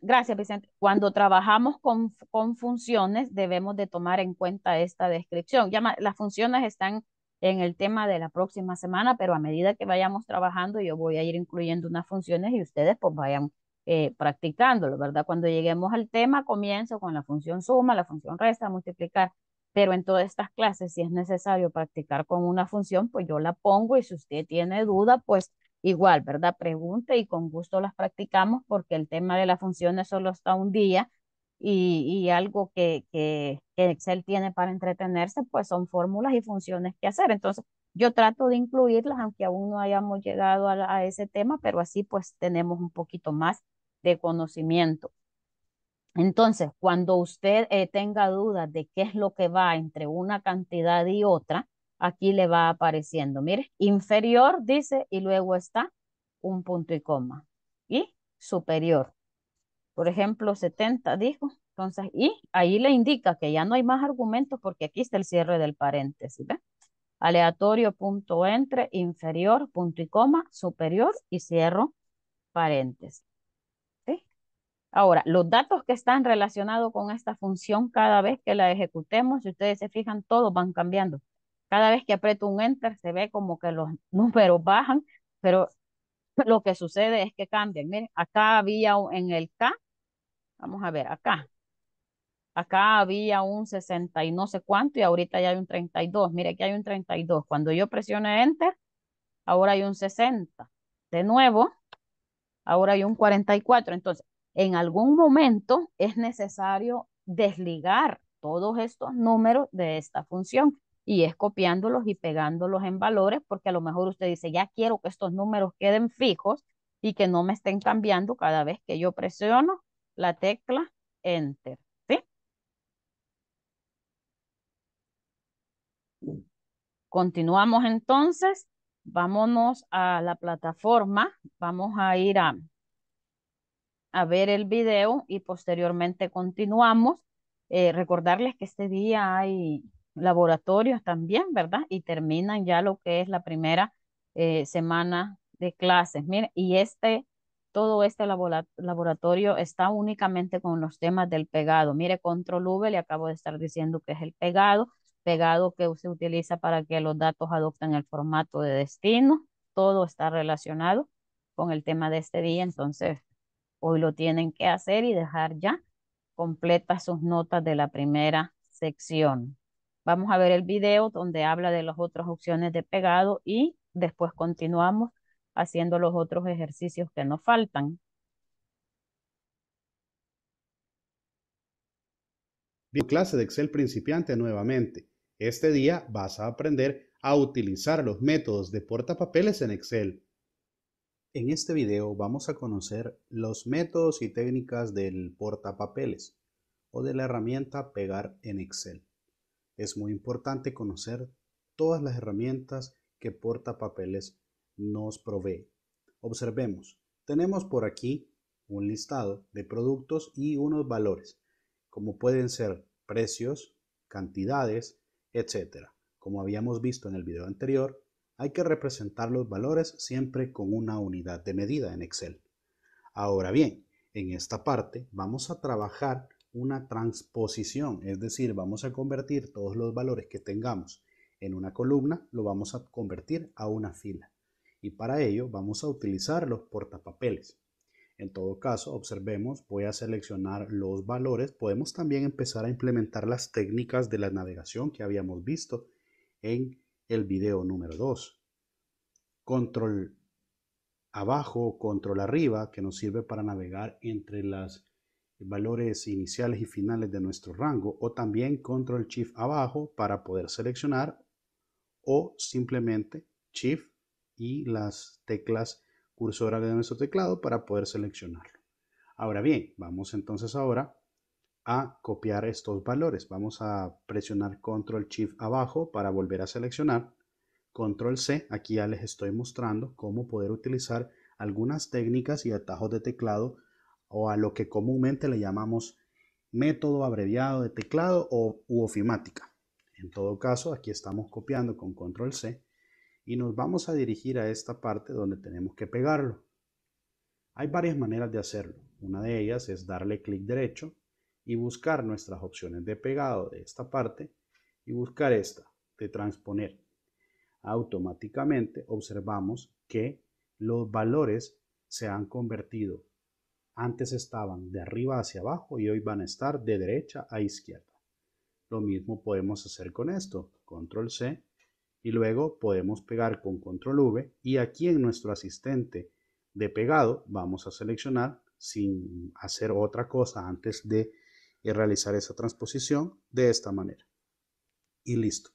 gracias, Vicente. Cuando trabajamos con, funciones, debemos de tomar en cuenta esta descripción. las funciones están en el tema de la próxima semana, pero a medida que vayamos trabajando yo voy a ir incluyendo unas funciones y ustedes pues vayan eh, practicándolo, ¿verdad? Cuando lleguemos al tema comienzo con la función suma, la función resta, multiplicar, pero en todas estas clases si es necesario practicar con una función, pues yo la pongo y si usted tiene duda, pues igual, ¿verdad? Pregunte y con gusto las practicamos porque el tema de las funciones solo está un día y, algo que, Excel tiene para entretenerse, pues son fórmulas y funciones que hacer. Entonces, yo trato de incluirlas, aunque aún no hayamos llegado a, ese tema, pero así pues tenemos un poquito más de conocimiento. Entonces, cuando usted eh, tenga dudas de qué es lo que va entre una cantidad y otra, aquí le va apareciendo, mire, inferior dice y luego está un punto y coma y superior por ejemplo, 70, dijo. Entonces, y ahí le indica que ya no hay más argumentos porque aquí está el cierre del paréntesis, Aleatorio, punto entre, inferior, punto y coma, superior y cierro paréntesis. Ahora, los datos que están relacionados con esta función cada vez que la ejecutemos, si ustedes se fijan, todos van cambiando. Cada vez que aprieto un enter se ve como que los [laughs] números bajan, pero lo que sucede es que cambian. Miren, acá había en el K, vamos a ver, acá. Acá había un 60 y no sé cuánto y ahorita ya hay un 32. Mire, aquí hay un 32. Cuando yo presione Enter, ahora hay un 60. De nuevo, ahora hay un 44. Entonces, en algún momento es necesario desligar todos estos números de esta función y es copiándolos y pegándolos en valores, porque a lo mejor usted dice, ya quiero que estos números queden fijos y que no me estén cambiando cada vez que yo presiono la tecla Enter. Continuamos entonces. Vámonos a la plataforma. Vamos a ir a, a ver el video y posteriormente continuamos. Eh, recordarles que este día hay laboratorios también, ¿verdad? Y terminan ya lo que es la primera eh, semana de clases. Mire, y este, todo este laboratorio está únicamente con los temas del pegado. Mire, control V, le acabo de estar diciendo que es el pegado, pegado que se utiliza para que los datos adopten el formato de destino. Todo está relacionado con el tema de este día, entonces hoy lo tienen que hacer y dejar ya completas sus notas de la primera sección. Vamos a ver el video donde habla de las otras opciones de pegado y después continuamos haciendo los otros ejercicios que nos faltan. Bien, clase de Excel principiante nuevamente. Este día vas a aprender a utilizar los métodos de portapapeles en Excel. En este video vamos a conocer los métodos y técnicas del portapapeles o de la herramienta pegar en Excel es muy importante conocer todas las herramientas que Portapapeles nos provee. Observemos, tenemos por aquí un listado de productos y unos valores, como pueden ser precios, cantidades, etc. Como habíamos visto en el video anterior, hay que representar los valores siempre con una unidad de medida en Excel. Ahora bien, en esta parte vamos a trabajar una transposición, es decir, vamos a convertir todos los valores que tengamos en una columna, lo vamos a convertir a una fila. Y para ello vamos a utilizar los portapapeles. En todo caso, observemos, voy a seleccionar los valores. Podemos también empezar a implementar las técnicas de la navegación que habíamos visto en el video número 2. Control abajo, control arriba, que nos sirve para navegar entre las valores iniciales y finales de nuestro rango o también control shift abajo para poder seleccionar o simplemente shift y las teclas cursoras de nuestro teclado para poder seleccionarlo. Ahora bien, vamos entonces ahora a copiar estos valores. Vamos a presionar control shift abajo para volver a seleccionar. Control C, aquí ya les estoy mostrando cómo poder utilizar algunas técnicas y atajos de teclado o a lo que comúnmente le llamamos método abreviado de teclado o, u ofimática. En todo caso, aquí estamos copiando con control C y nos vamos a dirigir a esta parte donde tenemos que pegarlo. Hay varias maneras de hacerlo. Una de ellas es darle clic derecho y buscar nuestras opciones de pegado de esta parte y buscar esta de transponer. Automáticamente observamos que los valores se han convertido antes estaban de arriba hacia abajo y hoy van a estar de derecha a izquierda. Lo mismo podemos hacer con esto, control C, y luego podemos pegar con control V y aquí en nuestro asistente de pegado vamos a seleccionar sin hacer otra cosa antes de realizar esa transposición de esta manera. Y listo.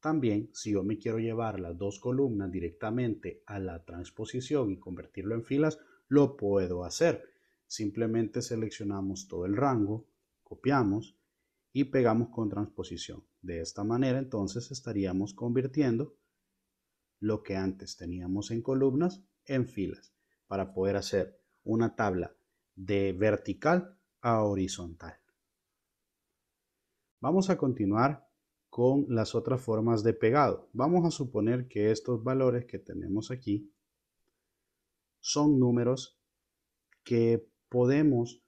También, si yo me quiero llevar las dos columnas directamente a la transposición y convertirlo en filas, lo puedo hacer. Simplemente seleccionamos todo el rango, copiamos y pegamos con transposición. De esta manera entonces estaríamos convirtiendo lo que antes teníamos en columnas en filas para poder hacer una tabla de vertical a horizontal. Vamos a continuar con las otras formas de pegado. Vamos a suponer que estos valores que tenemos aquí son números que podemos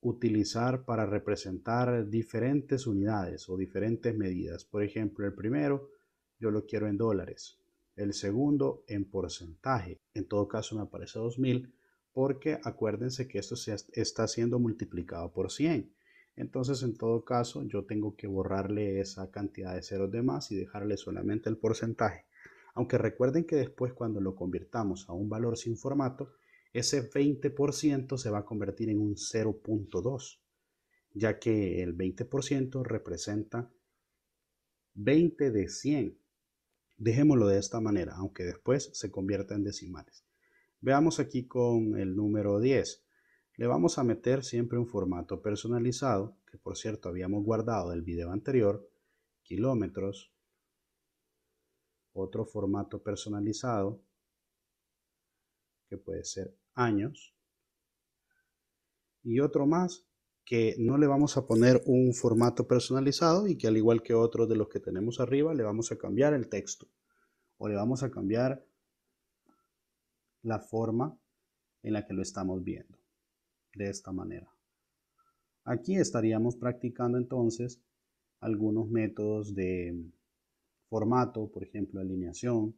utilizar para representar diferentes unidades o diferentes medidas. Por ejemplo, el primero yo lo quiero en dólares, el segundo en porcentaje. En todo caso me aparece 2000 porque acuérdense que esto se está siendo multiplicado por 100. Entonces, en todo caso, yo tengo que borrarle esa cantidad de ceros de más y dejarle solamente el porcentaje aunque recuerden que después cuando lo convirtamos a un valor sin formato, ese 20% se va a convertir en un 0.2, ya que el 20% representa 20 de 100. Dejémoslo de esta manera, aunque después se convierta en decimales. Veamos aquí con el número 10. Le vamos a meter siempre un formato personalizado, que por cierto habíamos guardado del video anterior, kilómetros, otro formato personalizado que puede ser años y otro más que no le vamos a poner un formato personalizado y que al igual que otros de los que tenemos arriba le vamos a cambiar el texto o le vamos a cambiar la forma en la que lo estamos viendo de esta manera. Aquí estaríamos practicando entonces algunos métodos de formato, por ejemplo, alineación,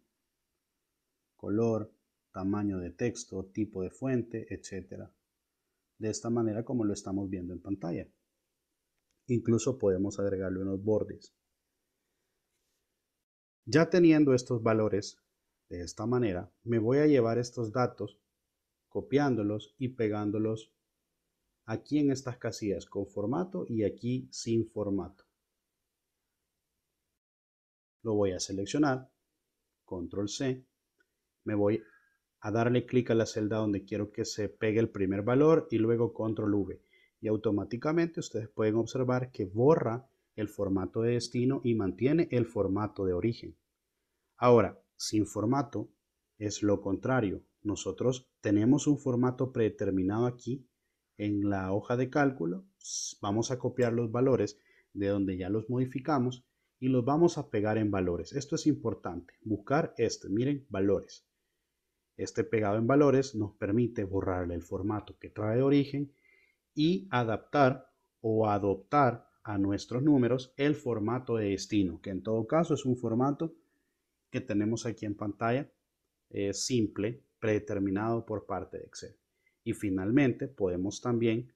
color, tamaño de texto, tipo de fuente, etc. De esta manera como lo estamos viendo en pantalla. Incluso podemos agregarle unos bordes. Ya teniendo estos valores de esta manera, me voy a llevar estos datos copiándolos y pegándolos aquí en estas casillas con formato y aquí sin formato lo voy a seleccionar, control C, me voy a darle clic a la celda donde quiero que se pegue el primer valor y luego control V. Y automáticamente ustedes pueden observar que borra el formato de destino y mantiene el formato de origen. Ahora, sin formato es lo contrario. Nosotros tenemos un formato predeterminado aquí en la hoja de cálculo. Vamos a copiar los valores de donde ya los modificamos y los vamos a pegar en valores. Esto es importante, buscar este, miren, valores. Este pegado en valores nos permite borrarle el formato que trae de origen y adaptar o adoptar a nuestros números el formato de destino, que en todo caso es un formato que tenemos aquí en pantalla, simple, predeterminado por parte de Excel. Y finalmente podemos también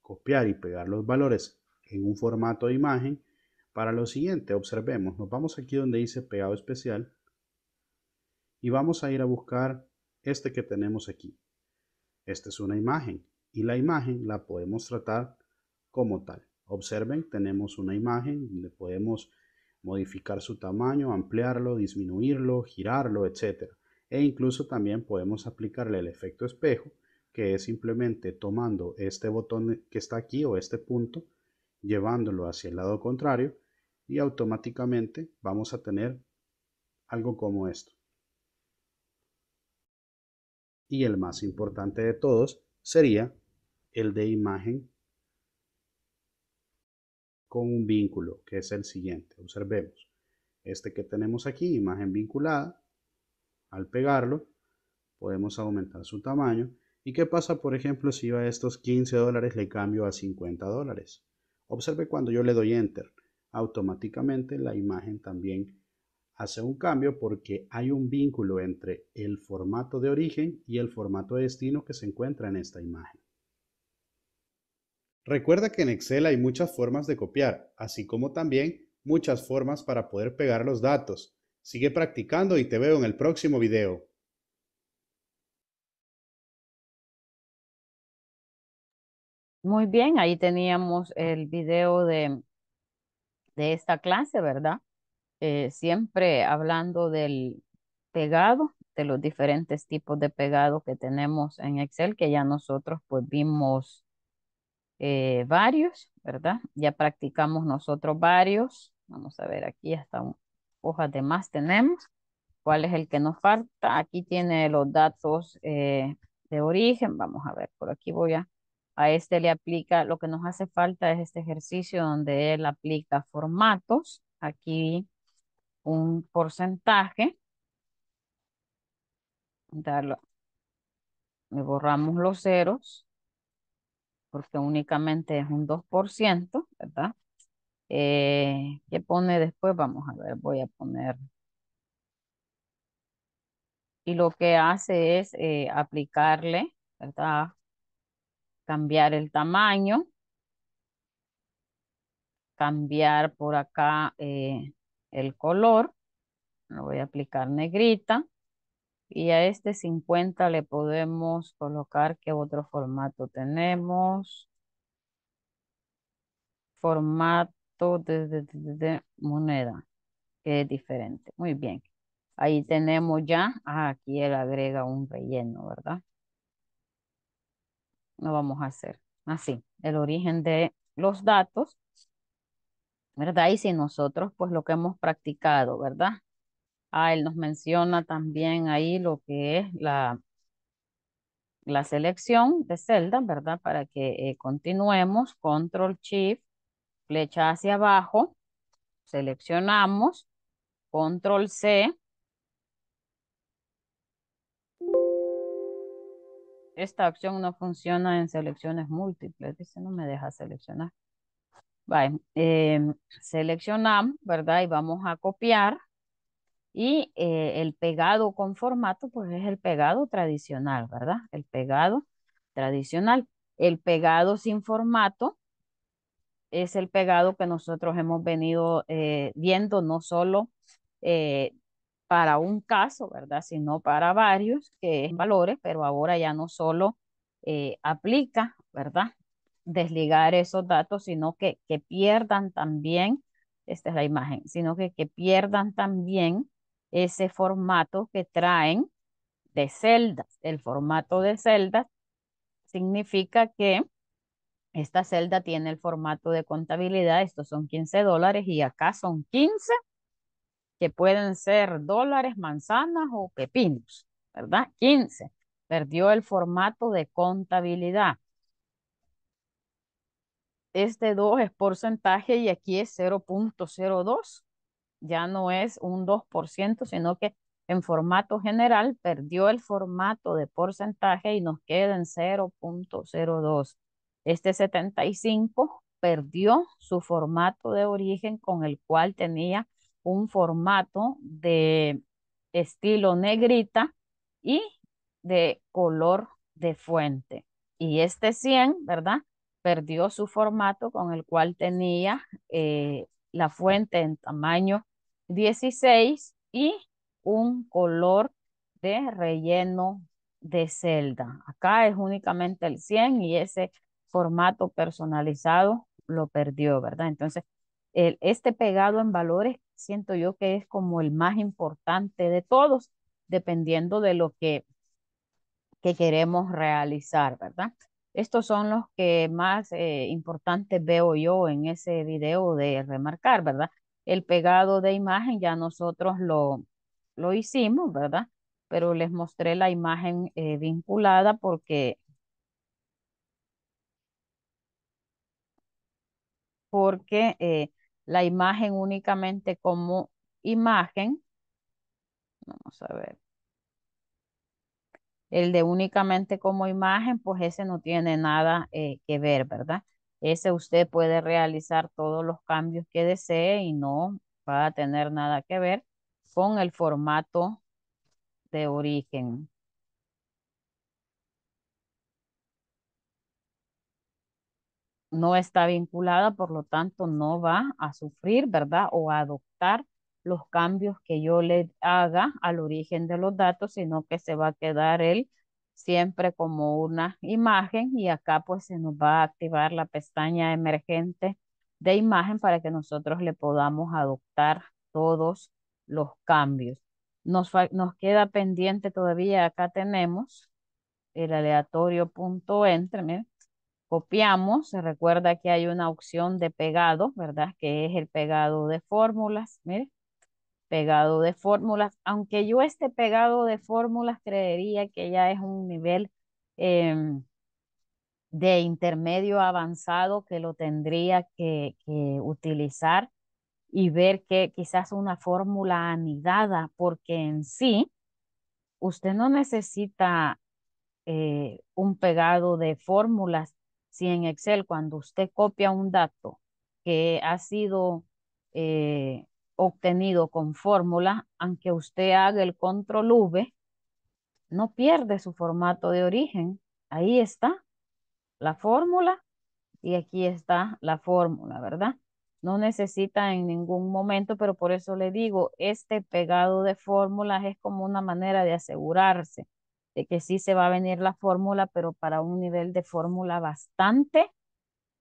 copiar y pegar los valores en un formato de imagen para lo siguiente, observemos, nos vamos aquí donde dice pegado especial y vamos a ir a buscar este que tenemos aquí. Esta es una imagen y la imagen la podemos tratar como tal. Observen, tenemos una imagen donde podemos modificar su tamaño, ampliarlo, disminuirlo, girarlo, etc. E incluso también podemos aplicarle el efecto espejo, que es simplemente tomando este botón que está aquí o este punto, llevándolo hacia el lado contrario y automáticamente vamos a tener algo como esto. Y el más importante de todos sería el de imagen con un vínculo, que es el siguiente. Observemos. Este que tenemos aquí, imagen vinculada, al pegarlo, podemos aumentar su tamaño. ¿Y qué pasa, por ejemplo, si yo a estos 15 dólares le cambio a 50 dólares? Observe cuando yo le doy Enter automáticamente la imagen también hace un cambio porque hay un vínculo entre el formato de origen y el formato de destino que se encuentra en esta imagen. Recuerda que en Excel hay muchas formas de copiar, así como también muchas formas para poder pegar los datos. Sigue practicando y te veo en el próximo video. Muy bien, ahí teníamos el video de de esta clase, ¿verdad? Eh, siempre hablando del pegado, de los diferentes tipos de pegado que tenemos en Excel, que ya nosotros pues vimos eh, varios, ¿verdad? Ya practicamos nosotros varios. Vamos a ver, aquí hasta hojas de más tenemos. ¿Cuál es el que nos falta? Aquí tiene los datos eh, de origen. Vamos a ver, por aquí voy a a este le aplica, lo que nos hace falta es este ejercicio donde él aplica formatos. Aquí un porcentaje. Le borramos los ceros porque únicamente es un 2%, ¿verdad? Eh, ¿Qué pone después? Vamos a ver, voy a poner. Y lo que hace es eh, aplicarle, ¿verdad? cambiar el tamaño, cambiar por acá eh, el color, lo voy a aplicar negrita y a este 50 le podemos colocar que otro formato tenemos, formato de, moneda, que es diferente, muy bien. Ahí tenemos ya, ah, aquí él agrega un relleno, ¿verdad? lo vamos a hacer así, el origen de los datos, ¿verdad? Y si nosotros, pues lo que hemos practicado, ¿verdad? Ah, él nos menciona también ahí lo que es la, la selección de celda, ¿verdad? Para que eh, continuemos, control shift, flecha hacia abajo, seleccionamos, control C, Esta opción no funciona en selecciones múltiples. Dice, no me deja seleccionar. Vale, em, seleccionamos, ¿verdad? Y vamos a copiar. Y eh, el pegado con formato, pues es el pegado tradicional, ¿verdad? El pegado tradicional. El pegado sin formato es el pegado que nosotros hemos venido eh, viendo, no solo eh, para un caso, ¿verdad? Sino para varios, que es valores, pero ahora ya no solo eh, aplica, ¿verdad? Desligar esos datos, sino que, que pierdan también, esta es la imagen, sino que, que pierdan también ese formato que traen de celdas. El formato de celdas significa que esta celda tiene el formato de contabilidad, estos son 15 dólares y acá son 15 que pueden ser dólares, manzanas o pepinos, ¿verdad? 15. Perdió el formato de contabilidad. Este 2 es porcentaje y aquí es 0.02. Ya no es un 2%, sino que en formato general perdió el formato de porcentaje y nos queda en 0.02. Este 75 perdió su formato de origen con el cual tenía un formato de estilo negrita y de color de fuente. Y este 100, ¿verdad? Perdió su formato con el cual tenía eh, la fuente en tamaño 16 y un color de relleno de celda. Acá es únicamente el 100 y ese formato personalizado lo perdió, ¿verdad? Entonces, el, este pegado en valores siento yo que es como el más importante de todos, dependiendo de lo que, que queremos realizar, ¿verdad? Estos son los que más eh, importantes veo yo en ese video de remarcar, ¿verdad? El pegado de imagen ya nosotros lo, lo hicimos, ¿verdad? Pero les mostré la imagen eh, vinculada porque porque eh, la imagen únicamente como imagen. Vamos a ver. El de únicamente como imagen, pues ese no tiene nada eh, que ver, ¿verdad? Ese usted puede realizar todos los cambios que desee y no va a tener nada que ver con el formato de origen. no está vinculada, por lo tanto no va a sufrir, ¿verdad? O a adoptar los cambios que yo le haga al origen de los datos, sino que se va a quedar él siempre como una imagen y acá pues se nos va a activar la pestaña emergente de imagen para que nosotros le podamos adoptar todos los cambios. Nos, nos queda pendiente todavía, acá tenemos el aleatorio punto entre, miren, copiamos, se recuerda que hay una opción de pegado, ¿verdad? Que es el pegado de fórmulas, mire, pegado de fórmulas, aunque yo este pegado de fórmulas creería que ya es un nivel em, de intermedio avanzado que lo tendría que, utilizar y ver que quizás una fórmula anidada, porque en sí usted no necesita eh, un pegado de fórmulas si en Excel cuando usted copia un dato que ha sido eh, obtenido con fórmula, aunque usted haga el control V, no pierde su formato de origen. Ahí está la fórmula y aquí está la fórmula, ¿verdad? No necesita en ningún momento, pero por eso le digo, este pegado de fórmulas es como una manera de asegurarse que sí se va a venir la fórmula, pero para un nivel de fórmula bastante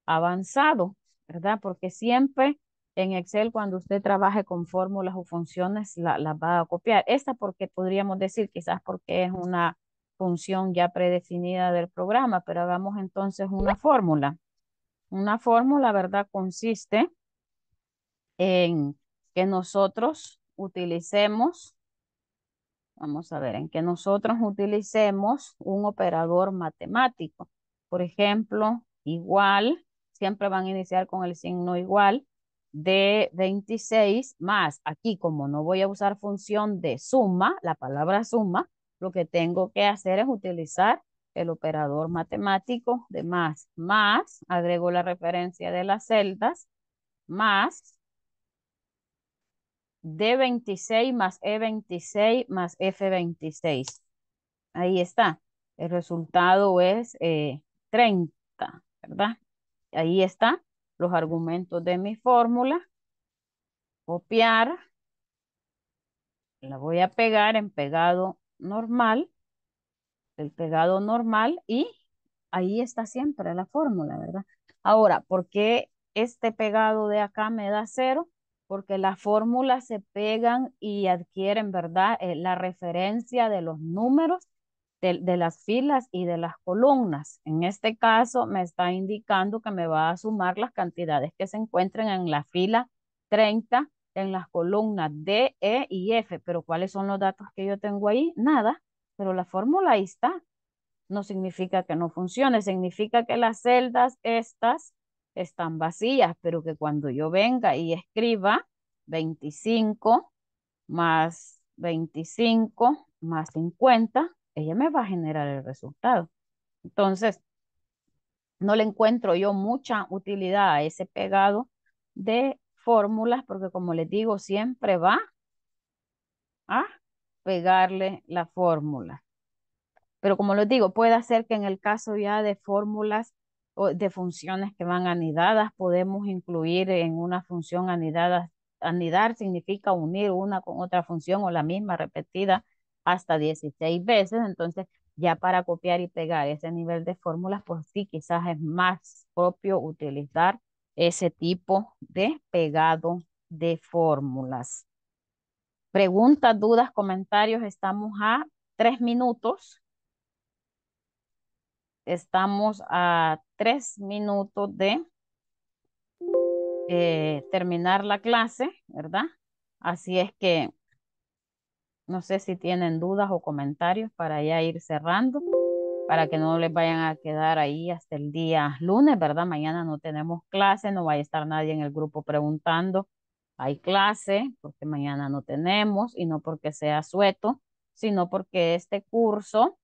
avanzado, ¿verdad? Porque siempre en Excel cuando usted trabaje con fórmulas o funciones las va a copiar. Esta porque podríamos decir quizás porque es una función ya predefinida del programa, pero hagamos entonces una fórmula. Una fórmula, ¿verdad? Consiste en que nosotros utilicemos Vamos a ver, en que nosotros utilicemos un operador matemático. Por ejemplo, igual, siempre van a iniciar con el signo igual de 26 más. Aquí, como no voy a usar función de suma, la palabra suma, lo que tengo que hacer es utilizar el operador matemático de más. Más, agrego la referencia de las celdas, más D26 más E26 más F26. Ahí está. El resultado es 30, eh, ¿verdad? Ahí está los argumentos de mi fórmula. Copiar. La voy a pegar en pegado normal. El pegado normal y ahí está siempre la fórmula, ¿verdad? Ahora, ¿por qué este pegado de acá me da cero? porque las fórmulas se pegan y adquieren, ¿verdad?, eh, la referencia de los números de, las filas y de las columnas. En este caso, me está indicando que me va a sumar las cantidades que se encuentren en la fila 30, en las columnas D, E y F. Pero, ¿cuáles son los datos que yo tengo ahí? Nada, pero la fórmula ahí está. No significa que no funcione, significa que las celdas estas están vacías, pero que cuando yo venga y escriba 25 más 25 más 50, ella me va a generar el resultado. Entonces, no le encuentro yo mucha utilidad a ese pegado de fórmulas, porque como les digo, siempre va a pegarle la fórmula. Pero como les digo, puede ser que en el caso ya de fórmulas de funciones que van anidadas, podemos incluir en una función anidada. Anidar significa unir una con otra función o la misma repetida hasta 16 veces, entonces ya para copiar y pegar ese nivel de fórmulas, pues sí, quizás es más propio utilizar ese tipo de pegado de fórmulas. Preguntas, dudas, comentarios, estamos a tres minutos estamos a tres minutos de eh, terminar la clase, ¿verdad? Así es que no sé si tienen dudas o comentarios para ya ir cerrando, para que no les vayan a quedar ahí hasta el día lunes, ¿verdad? Mañana no tenemos clase, no va a estar nadie en el grupo preguntando, hay clase, porque mañana no tenemos, y no porque sea sueto, sino porque este curso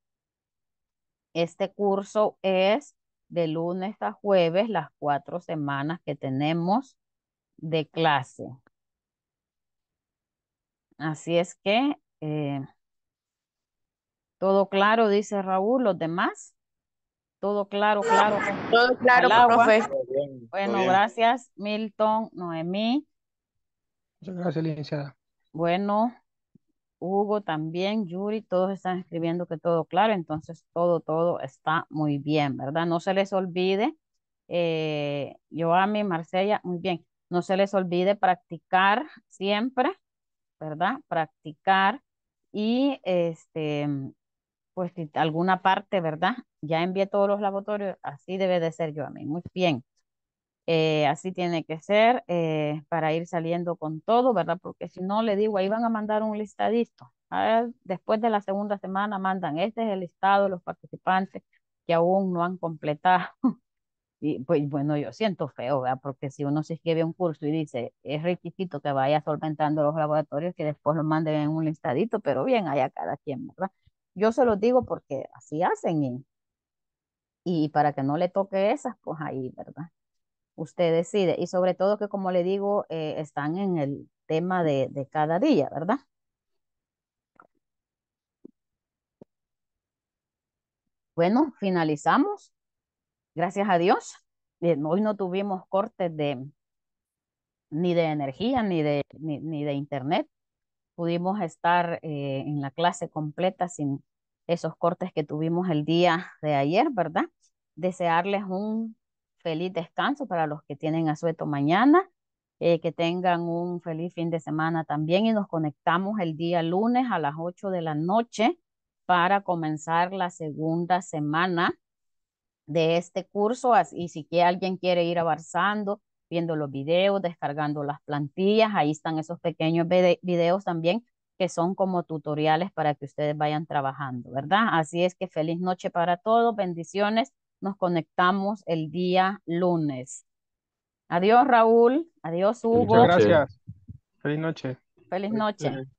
este curso es de lunes a jueves, las cuatro semanas que tenemos de clase. Así es que, eh, todo claro, dice Raúl, los demás. Todo claro, claro. Todo claro, profesor. bueno, gracias, Milton, Noemí. Muchas gracias, licenciada. Bueno, Hugo también, Yuri, todos están escribiendo que todo claro, entonces todo, todo está muy bien, ¿verdad? No se les olvide, eh, Yoami, Marcella, muy bien, no se les olvide practicar siempre, ¿verdad? Practicar y este, pues alguna parte, ¿verdad? Ya envié todos los laboratorios, así debe de ser, Yoami, muy bien. Eh, así tiene que ser eh, para ir saliendo con todo, ¿verdad? Porque si no, le digo, ahí van a mandar un listadito. ¿ah? después de la segunda semana mandan, este es el listado de los participantes que aún no han completado. [laughs] y pues bueno, yo siento feo, ¿verdad? Porque si uno se inscribe un curso y dice, es requisito que vaya solventando los laboratorios, que después lo manden en un listadito, pero bien, allá cada quien, ¿verdad? Yo se lo digo porque así hacen y, y para que no le toque esas, pues ahí, ¿verdad? usted decide. Y sobre todo que, como le digo, eh, están en el tema de, cada día, ¿verdad? Bueno, finalizamos. Gracias a Dios. Eh, hoy no tuvimos cortes de ni de energía ni de, ni, de internet. Pudimos estar eh, en la clase completa sin esos cortes que tuvimos el día de ayer, ¿verdad? Desearles un feliz descanso para los que tienen asueto mañana. Eh, que tengan un feliz fin de semana también y nos conectamos el día lunes a las 8 de la noche para comenzar la segunda semana de este curso. Y si que alguien quiere ir avanzando, viendo los videos, descargando las plantillas, ahí están esos pequeños videos también que son como tutoriales para que ustedes vayan trabajando, ¿verdad? Así es que feliz noche para todos, bendiciones nos conectamos el día lunes. Adiós, Raúl. Adiós, Hugo. Muchas gracias. Feliz noche. Feliz noche.